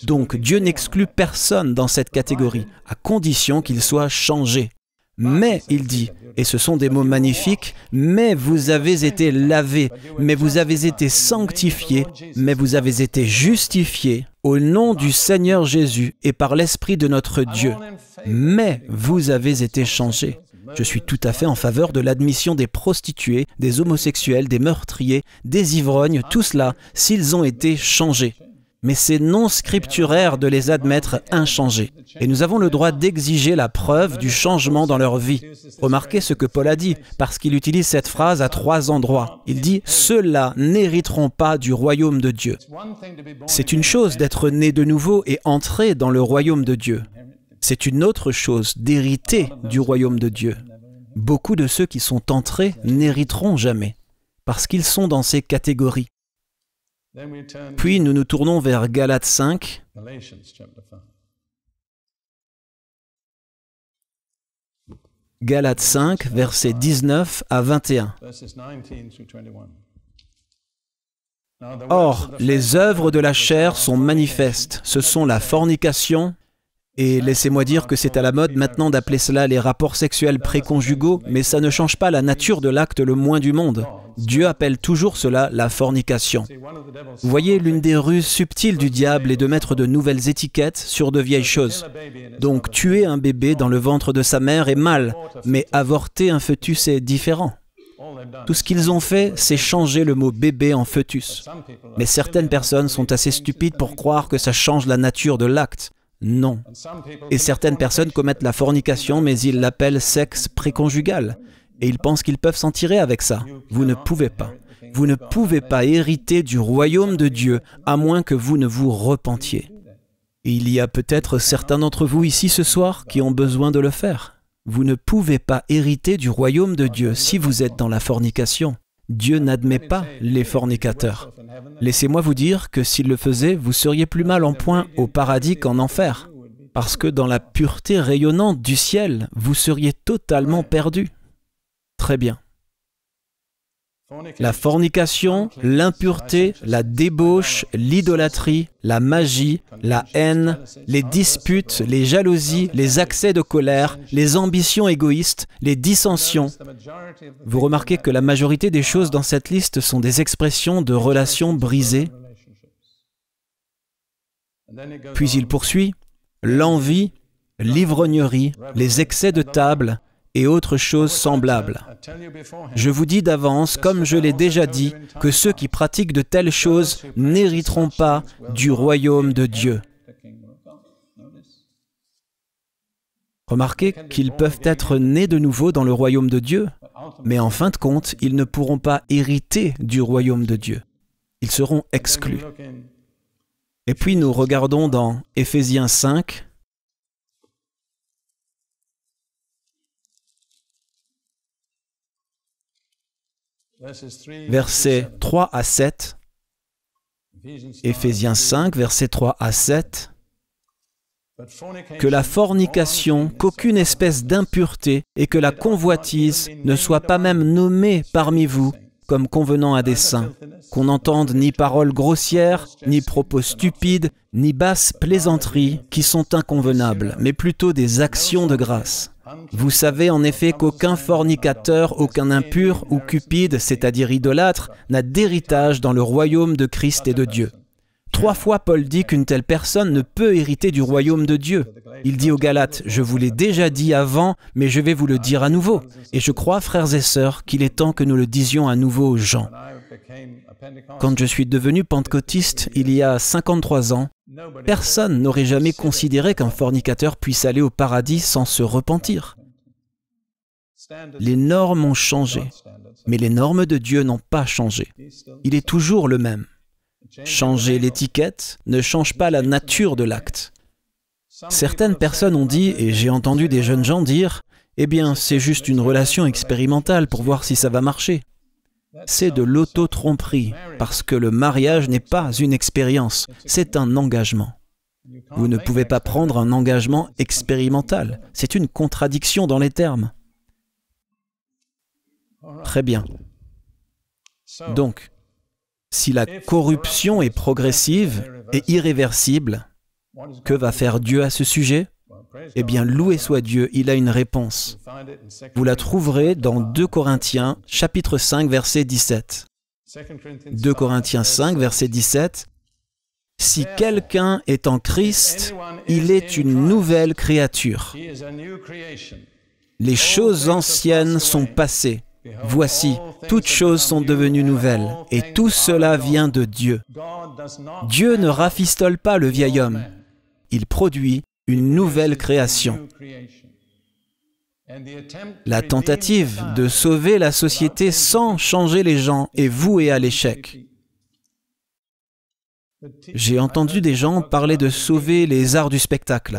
Donc Dieu n'exclut personne dans cette catégorie, à condition qu'il soit changé. Mais, il dit, et ce sont des mots magnifiques, mais vous avez été lavés, mais vous avez été sanctifiés, mais vous avez été justifiés au nom du Seigneur Jésus et par l'Esprit de notre Dieu mais vous avez été changés. Je suis tout à fait en faveur de l'admission des prostituées, des homosexuels, des meurtriers, des ivrognes, tout cela, s'ils ont été changés. Mais c'est non scripturaire de les admettre inchangés. Et nous avons le droit d'exiger la preuve du changement dans leur vie. Remarquez ce que Paul a dit, parce qu'il utilise cette phrase à trois endroits. Il dit ⁇ Ceux-là n'hériteront pas du royaume de Dieu ⁇ C'est une chose d'être né de nouveau et entrer dans le royaume de Dieu. C'est une autre chose d'hériter du royaume de Dieu. Beaucoup de ceux qui sont entrés n'hériteront jamais, parce qu'ils sont dans ces catégories. Puis nous nous tournons vers Galates 5. Galates 5, versets 19 à 21. Or, les œuvres de la chair sont manifestes. Ce sont la fornication, et laissez-moi dire que c'est à la mode maintenant d'appeler cela les rapports sexuels préconjugaux, mais ça ne change pas la nature de l'acte le moins du monde. Dieu appelle toujours cela la fornication. Vous voyez, l'une des ruses subtiles du diable est de mettre de nouvelles étiquettes sur de vieilles choses. Donc tuer un bébé dans le ventre de sa mère est mal, mais avorter un foetus est différent. Tout ce qu'ils ont fait, c'est changer le mot bébé en foetus. Mais certaines personnes sont assez stupides pour croire que ça change la nature de l'acte. Non. Et certaines personnes commettent la fornication, mais ils l'appellent sexe préconjugal. Et ils pensent qu'ils peuvent s'en tirer avec ça. Vous ne pouvez pas. Vous ne pouvez pas hériter du royaume de Dieu, à moins que vous ne vous repentiez. il y a peut-être certains d'entre vous ici ce soir qui ont besoin de le faire. Vous ne pouvez pas hériter du royaume de Dieu si vous êtes dans la fornication. Dieu n'admet pas les fornicateurs. Laissez-moi vous dire que s'il le faisait, vous seriez plus mal en point au paradis qu'en enfer, parce que dans la pureté rayonnante du ciel, vous seriez totalement perdu. Très bien la fornication, l'impureté, la débauche, l'idolâtrie, la magie, la haine, les disputes, les jalousies, les accès de colère, les ambitions égoïstes, les dissensions. Vous remarquez que la majorité des choses dans cette liste sont des expressions de relations brisées. Puis il poursuit l'envie, l'ivrognerie, les excès de table, et autres choses semblables. Je vous dis d'avance, comme je l'ai déjà dit, que ceux qui pratiquent de telles choses n'hériteront pas du royaume de Dieu. Remarquez qu'ils peuvent être nés de nouveau dans le royaume de Dieu, mais en fin de compte, ils ne pourront pas hériter du royaume de Dieu. Ils seront exclus. Et puis nous regardons dans Ephésiens 5, versets 3 à 7, Ephésiens 5, versets 3 à 7, que la fornication, qu'aucune espèce d'impureté et que la convoitise ne soient pas même nommées parmi vous comme convenant à des saints, qu'on n'entende ni paroles grossières, ni propos stupides, ni basses plaisanteries qui sont inconvenables, mais plutôt des actions de grâce. Vous savez en effet qu'aucun fornicateur, aucun impur ou cupide, c'est-à-dire idolâtre, n'a d'héritage dans le royaume de Christ et de Dieu. Trois fois Paul dit qu'une telle personne ne peut hériter du royaume de Dieu. Il dit aux Galates, je vous l'ai déjà dit avant, mais je vais vous le dire à nouveau. Et je crois, frères et sœurs, qu'il est temps que nous le disions à nouveau aux gens. Quand je suis devenu pentecôtiste il y a 53 ans, personne n'aurait jamais considéré qu'un fornicateur puisse aller au paradis sans se repentir. Les normes ont changé, mais les normes de Dieu n'ont pas changé. Il est toujours le même. Changer l'étiquette ne change pas la nature de l'acte. Certaines personnes ont dit, et j'ai entendu des jeunes gens dire, eh bien, c'est juste une relation expérimentale pour voir si ça va marcher c'est de l'auto-tromperie, parce que le mariage n'est pas une expérience, c'est un engagement. Vous ne pouvez pas prendre un engagement expérimental, c'est une contradiction dans les termes. Très bien. Donc, si la corruption est progressive et irréversible, que va faire Dieu à ce sujet eh bien, loué soit Dieu, il a une réponse. Vous la trouverez dans 2 Corinthiens chapitre 5 verset 17. 2 Corinthiens 5 verset 17. Si quelqu'un est en Christ, il est une nouvelle créature. Les choses anciennes sont passées. Voici, toutes choses sont devenues nouvelles, et tout cela vient de Dieu. Dieu ne rafistole pas le vieil homme. Il produit une nouvelle création. La tentative de sauver la société sans changer les gens est vouée à l'échec. J'ai entendu des gens parler de sauver les arts du spectacle.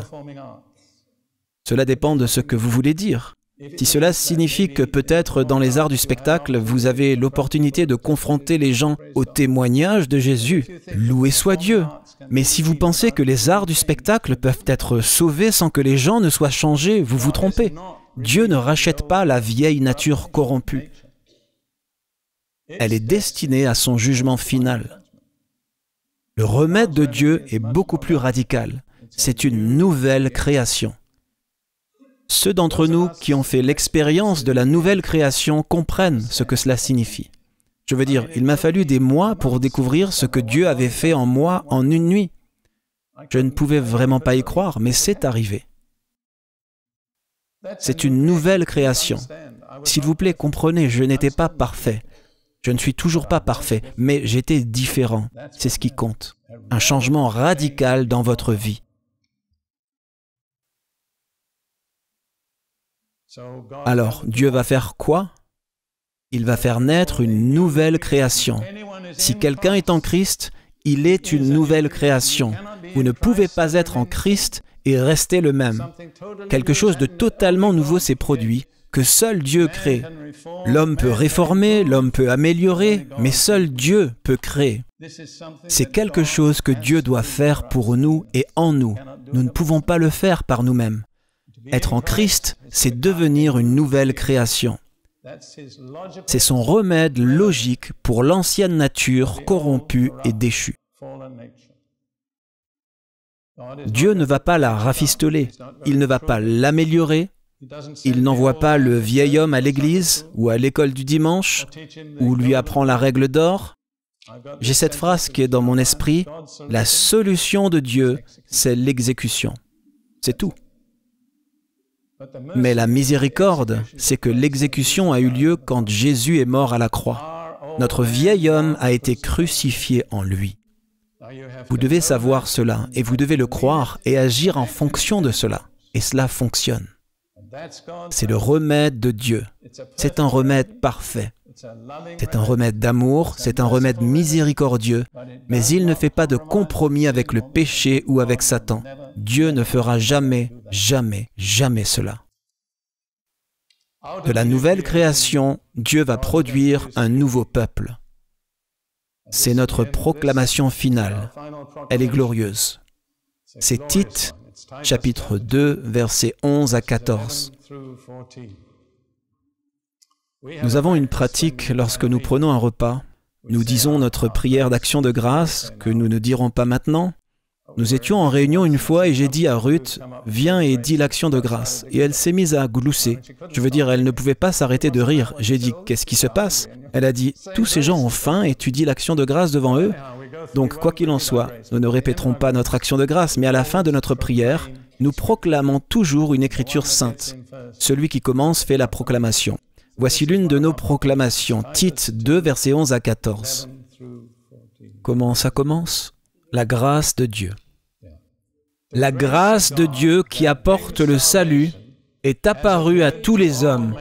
Cela dépend de ce que vous voulez dire. Si cela signifie que peut-être dans les arts du spectacle, vous avez l'opportunité de confronter les gens au témoignage de Jésus, loué soit Dieu. Mais si vous pensez que les arts du spectacle peuvent être sauvés sans que les gens ne soient changés, vous vous trompez. Dieu ne rachète pas la vieille nature corrompue. Elle est destinée à son jugement final. Le remède de Dieu est beaucoup plus radical. C'est une nouvelle création. Ceux d'entre nous qui ont fait l'expérience de la nouvelle création comprennent ce que cela signifie. Je veux dire, il m'a fallu des mois pour découvrir ce que Dieu avait fait en moi en une nuit. Je ne pouvais vraiment pas y croire, mais c'est arrivé. C'est une nouvelle création. S'il vous plaît, comprenez, je n'étais pas parfait. Je ne suis toujours pas parfait, mais j'étais différent. C'est ce qui compte. Un changement radical dans votre vie. Alors Dieu va faire quoi Il va faire naître une nouvelle création. Si quelqu'un est en Christ, il est une nouvelle création. Vous ne pouvez pas être en Christ et rester le même. Quelque chose de totalement nouveau s'est produit que seul Dieu crée. L'homme peut réformer, l'homme peut améliorer, mais seul Dieu peut créer. C'est quelque chose que Dieu doit faire pour nous et en nous. Nous ne pouvons pas le faire par nous-mêmes. Être en Christ, c'est devenir une nouvelle création. C'est son remède logique pour l'ancienne nature corrompue et déchue. Dieu ne va pas la rafistoler, il ne va pas l'améliorer, il n'envoie pas le vieil homme à l'église ou à l'école du dimanche, ou lui apprend la règle d'or. J'ai cette phrase qui est dans mon esprit, la solution de Dieu, c'est l'exécution. C'est tout. Mais la miséricorde, c'est que l'exécution a eu lieu quand Jésus est mort à la croix. Notre vieil homme a été crucifié en lui. Vous devez savoir cela et vous devez le croire et agir en fonction de cela. Et cela fonctionne. C'est le remède de Dieu. C'est un remède parfait. C'est un remède d'amour, c'est un remède miséricordieux, mais il ne fait pas de compromis avec le péché ou avec Satan. Dieu ne fera jamais Jamais, jamais cela. De la nouvelle création, Dieu va produire un nouveau peuple. C'est notre proclamation finale. Elle est glorieuse. C'est Tite, chapitre 2, versets 11 à 14. Nous avons une pratique lorsque nous prenons un repas. Nous disons notre prière d'action de grâce que nous ne dirons pas maintenant, nous étions en réunion une fois et j'ai dit à Ruth, viens et dis l'action de grâce. Et elle s'est mise à glousser. Je veux dire, elle ne pouvait pas s'arrêter de rire. J'ai dit, qu'est-ce qui se passe Elle a dit, tous ces gens ont faim et tu dis l'action de grâce devant eux Donc, quoi qu'il en soit, nous ne répéterons pas notre action de grâce, mais à la fin de notre prière, nous proclamons toujours une écriture sainte. Celui qui commence fait la proclamation. Voici l'une de nos proclamations, Tite 2, versets 11 à 14. Comment ça commence La grâce de Dieu. La grâce de Dieu qui apporte le salut est apparue à tous les hommes,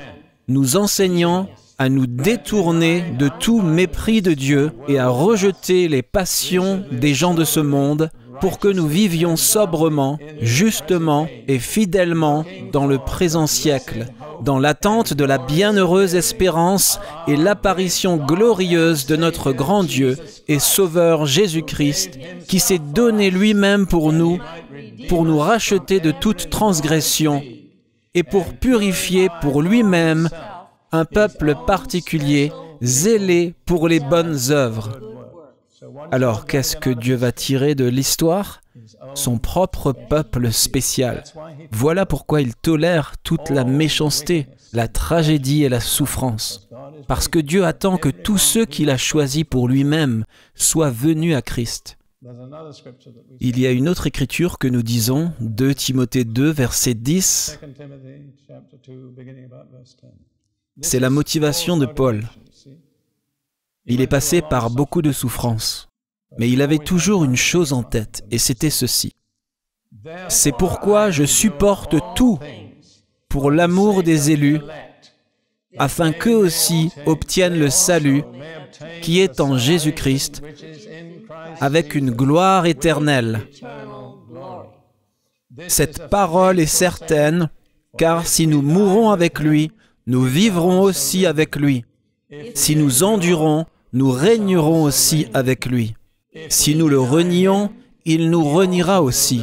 nous enseignant à nous détourner de tout mépris de Dieu et à rejeter les passions des gens de ce monde pour que nous vivions sobrement, justement et fidèlement dans le présent siècle, dans l'attente de la bienheureuse espérance et l'apparition glorieuse de notre grand Dieu et Sauveur Jésus-Christ, qui s'est donné lui-même pour nous, pour nous racheter de toute transgression et pour purifier pour lui-même un peuple particulier zélé pour les bonnes œuvres. Alors qu'est-ce que Dieu va tirer de l'histoire Son propre peuple spécial. Voilà pourquoi il tolère toute la méchanceté, la tragédie et la souffrance. Parce que Dieu attend que tous ceux qu'il a choisis pour lui-même soient venus à Christ. Il y a une autre écriture que nous disons, 2 Timothée 2, verset 10. C'est la motivation de Paul. Il est passé par beaucoup de souffrances, mais il avait toujours une chose en tête, et c'était ceci. C'est pourquoi je supporte tout pour l'amour des élus, afin qu'eux aussi obtiennent le salut qui est en Jésus-Christ, avec une gloire éternelle. Cette parole est certaine, car si nous mourons avec lui, nous vivrons aussi avec lui. Si nous endurons, nous régnerons aussi avec lui. Si nous le renions, il nous reniera aussi.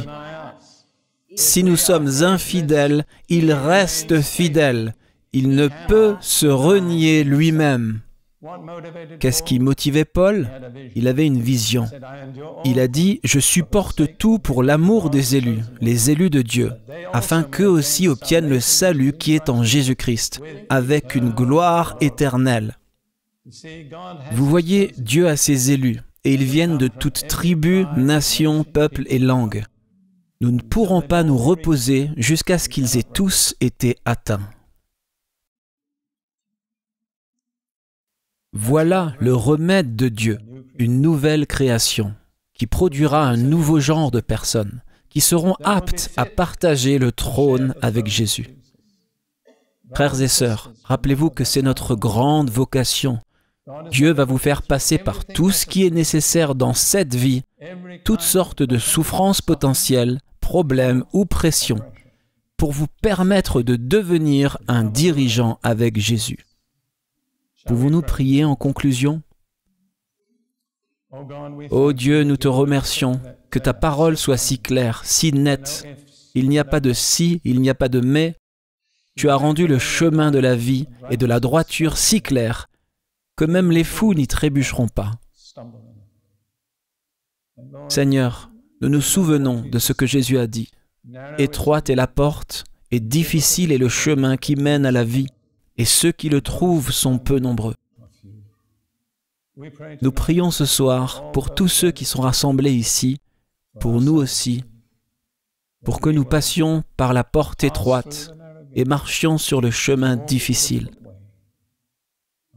Si nous sommes infidèles, il reste fidèle. Il ne peut se renier lui-même. Qu'est-ce qui motivait Paul Il avait une vision. Il a dit, je supporte tout pour l'amour des élus, les élus de Dieu, afin qu'eux aussi obtiennent le salut qui est en Jésus-Christ, avec une gloire éternelle. Vous voyez, Dieu a ses élus, et ils viennent de toutes tribus, nations, peuples et langues. Nous ne pourrons pas nous reposer jusqu'à ce qu'ils aient tous été atteints. Voilà le remède de Dieu, une nouvelle création, qui produira un nouveau genre de personnes, qui seront aptes à partager le trône avec Jésus. Frères et sœurs, rappelez-vous que c'est notre grande vocation, Dieu va vous faire passer par tout ce qui est nécessaire dans cette vie, toutes sortes de souffrances potentielles, problèmes ou pressions, pour vous permettre de devenir un dirigeant avec Jésus. Pouvons-nous prier en conclusion Ô Dieu, nous te remercions que ta parole soit si claire, si nette. Il n'y a pas de si, il n'y a pas de mais. Tu as rendu le chemin de la vie et de la droiture si clair que même les fous n'y trébucheront pas. Seigneur, nous nous souvenons de ce que Jésus a dit. Étroite est la porte et difficile est le chemin qui mène à la vie, et ceux qui le trouvent sont peu nombreux. Nous prions ce soir pour tous ceux qui sont rassemblés ici, pour nous aussi, pour que nous passions par la porte étroite et marchions sur le chemin difficile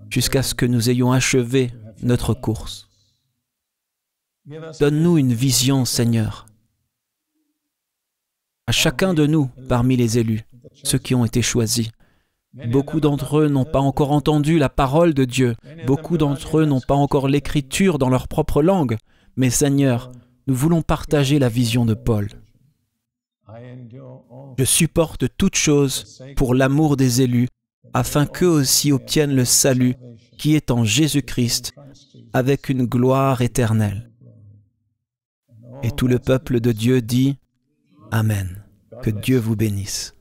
jusqu'à ce que nous ayons achevé notre course. Donne-nous une vision, Seigneur, à chacun de nous parmi les élus, ceux qui ont été choisis. Beaucoup d'entre eux n'ont pas encore entendu la parole de Dieu, beaucoup d'entre eux n'ont pas encore l'écriture dans leur propre langue, mais Seigneur, nous voulons partager la vision de Paul. Je supporte toute chose pour l'amour des élus afin qu'eux aussi obtiennent le salut qui est en Jésus-Christ avec une gloire éternelle. Et tout le peuple de Dieu dit, Amen. Que Dieu vous bénisse.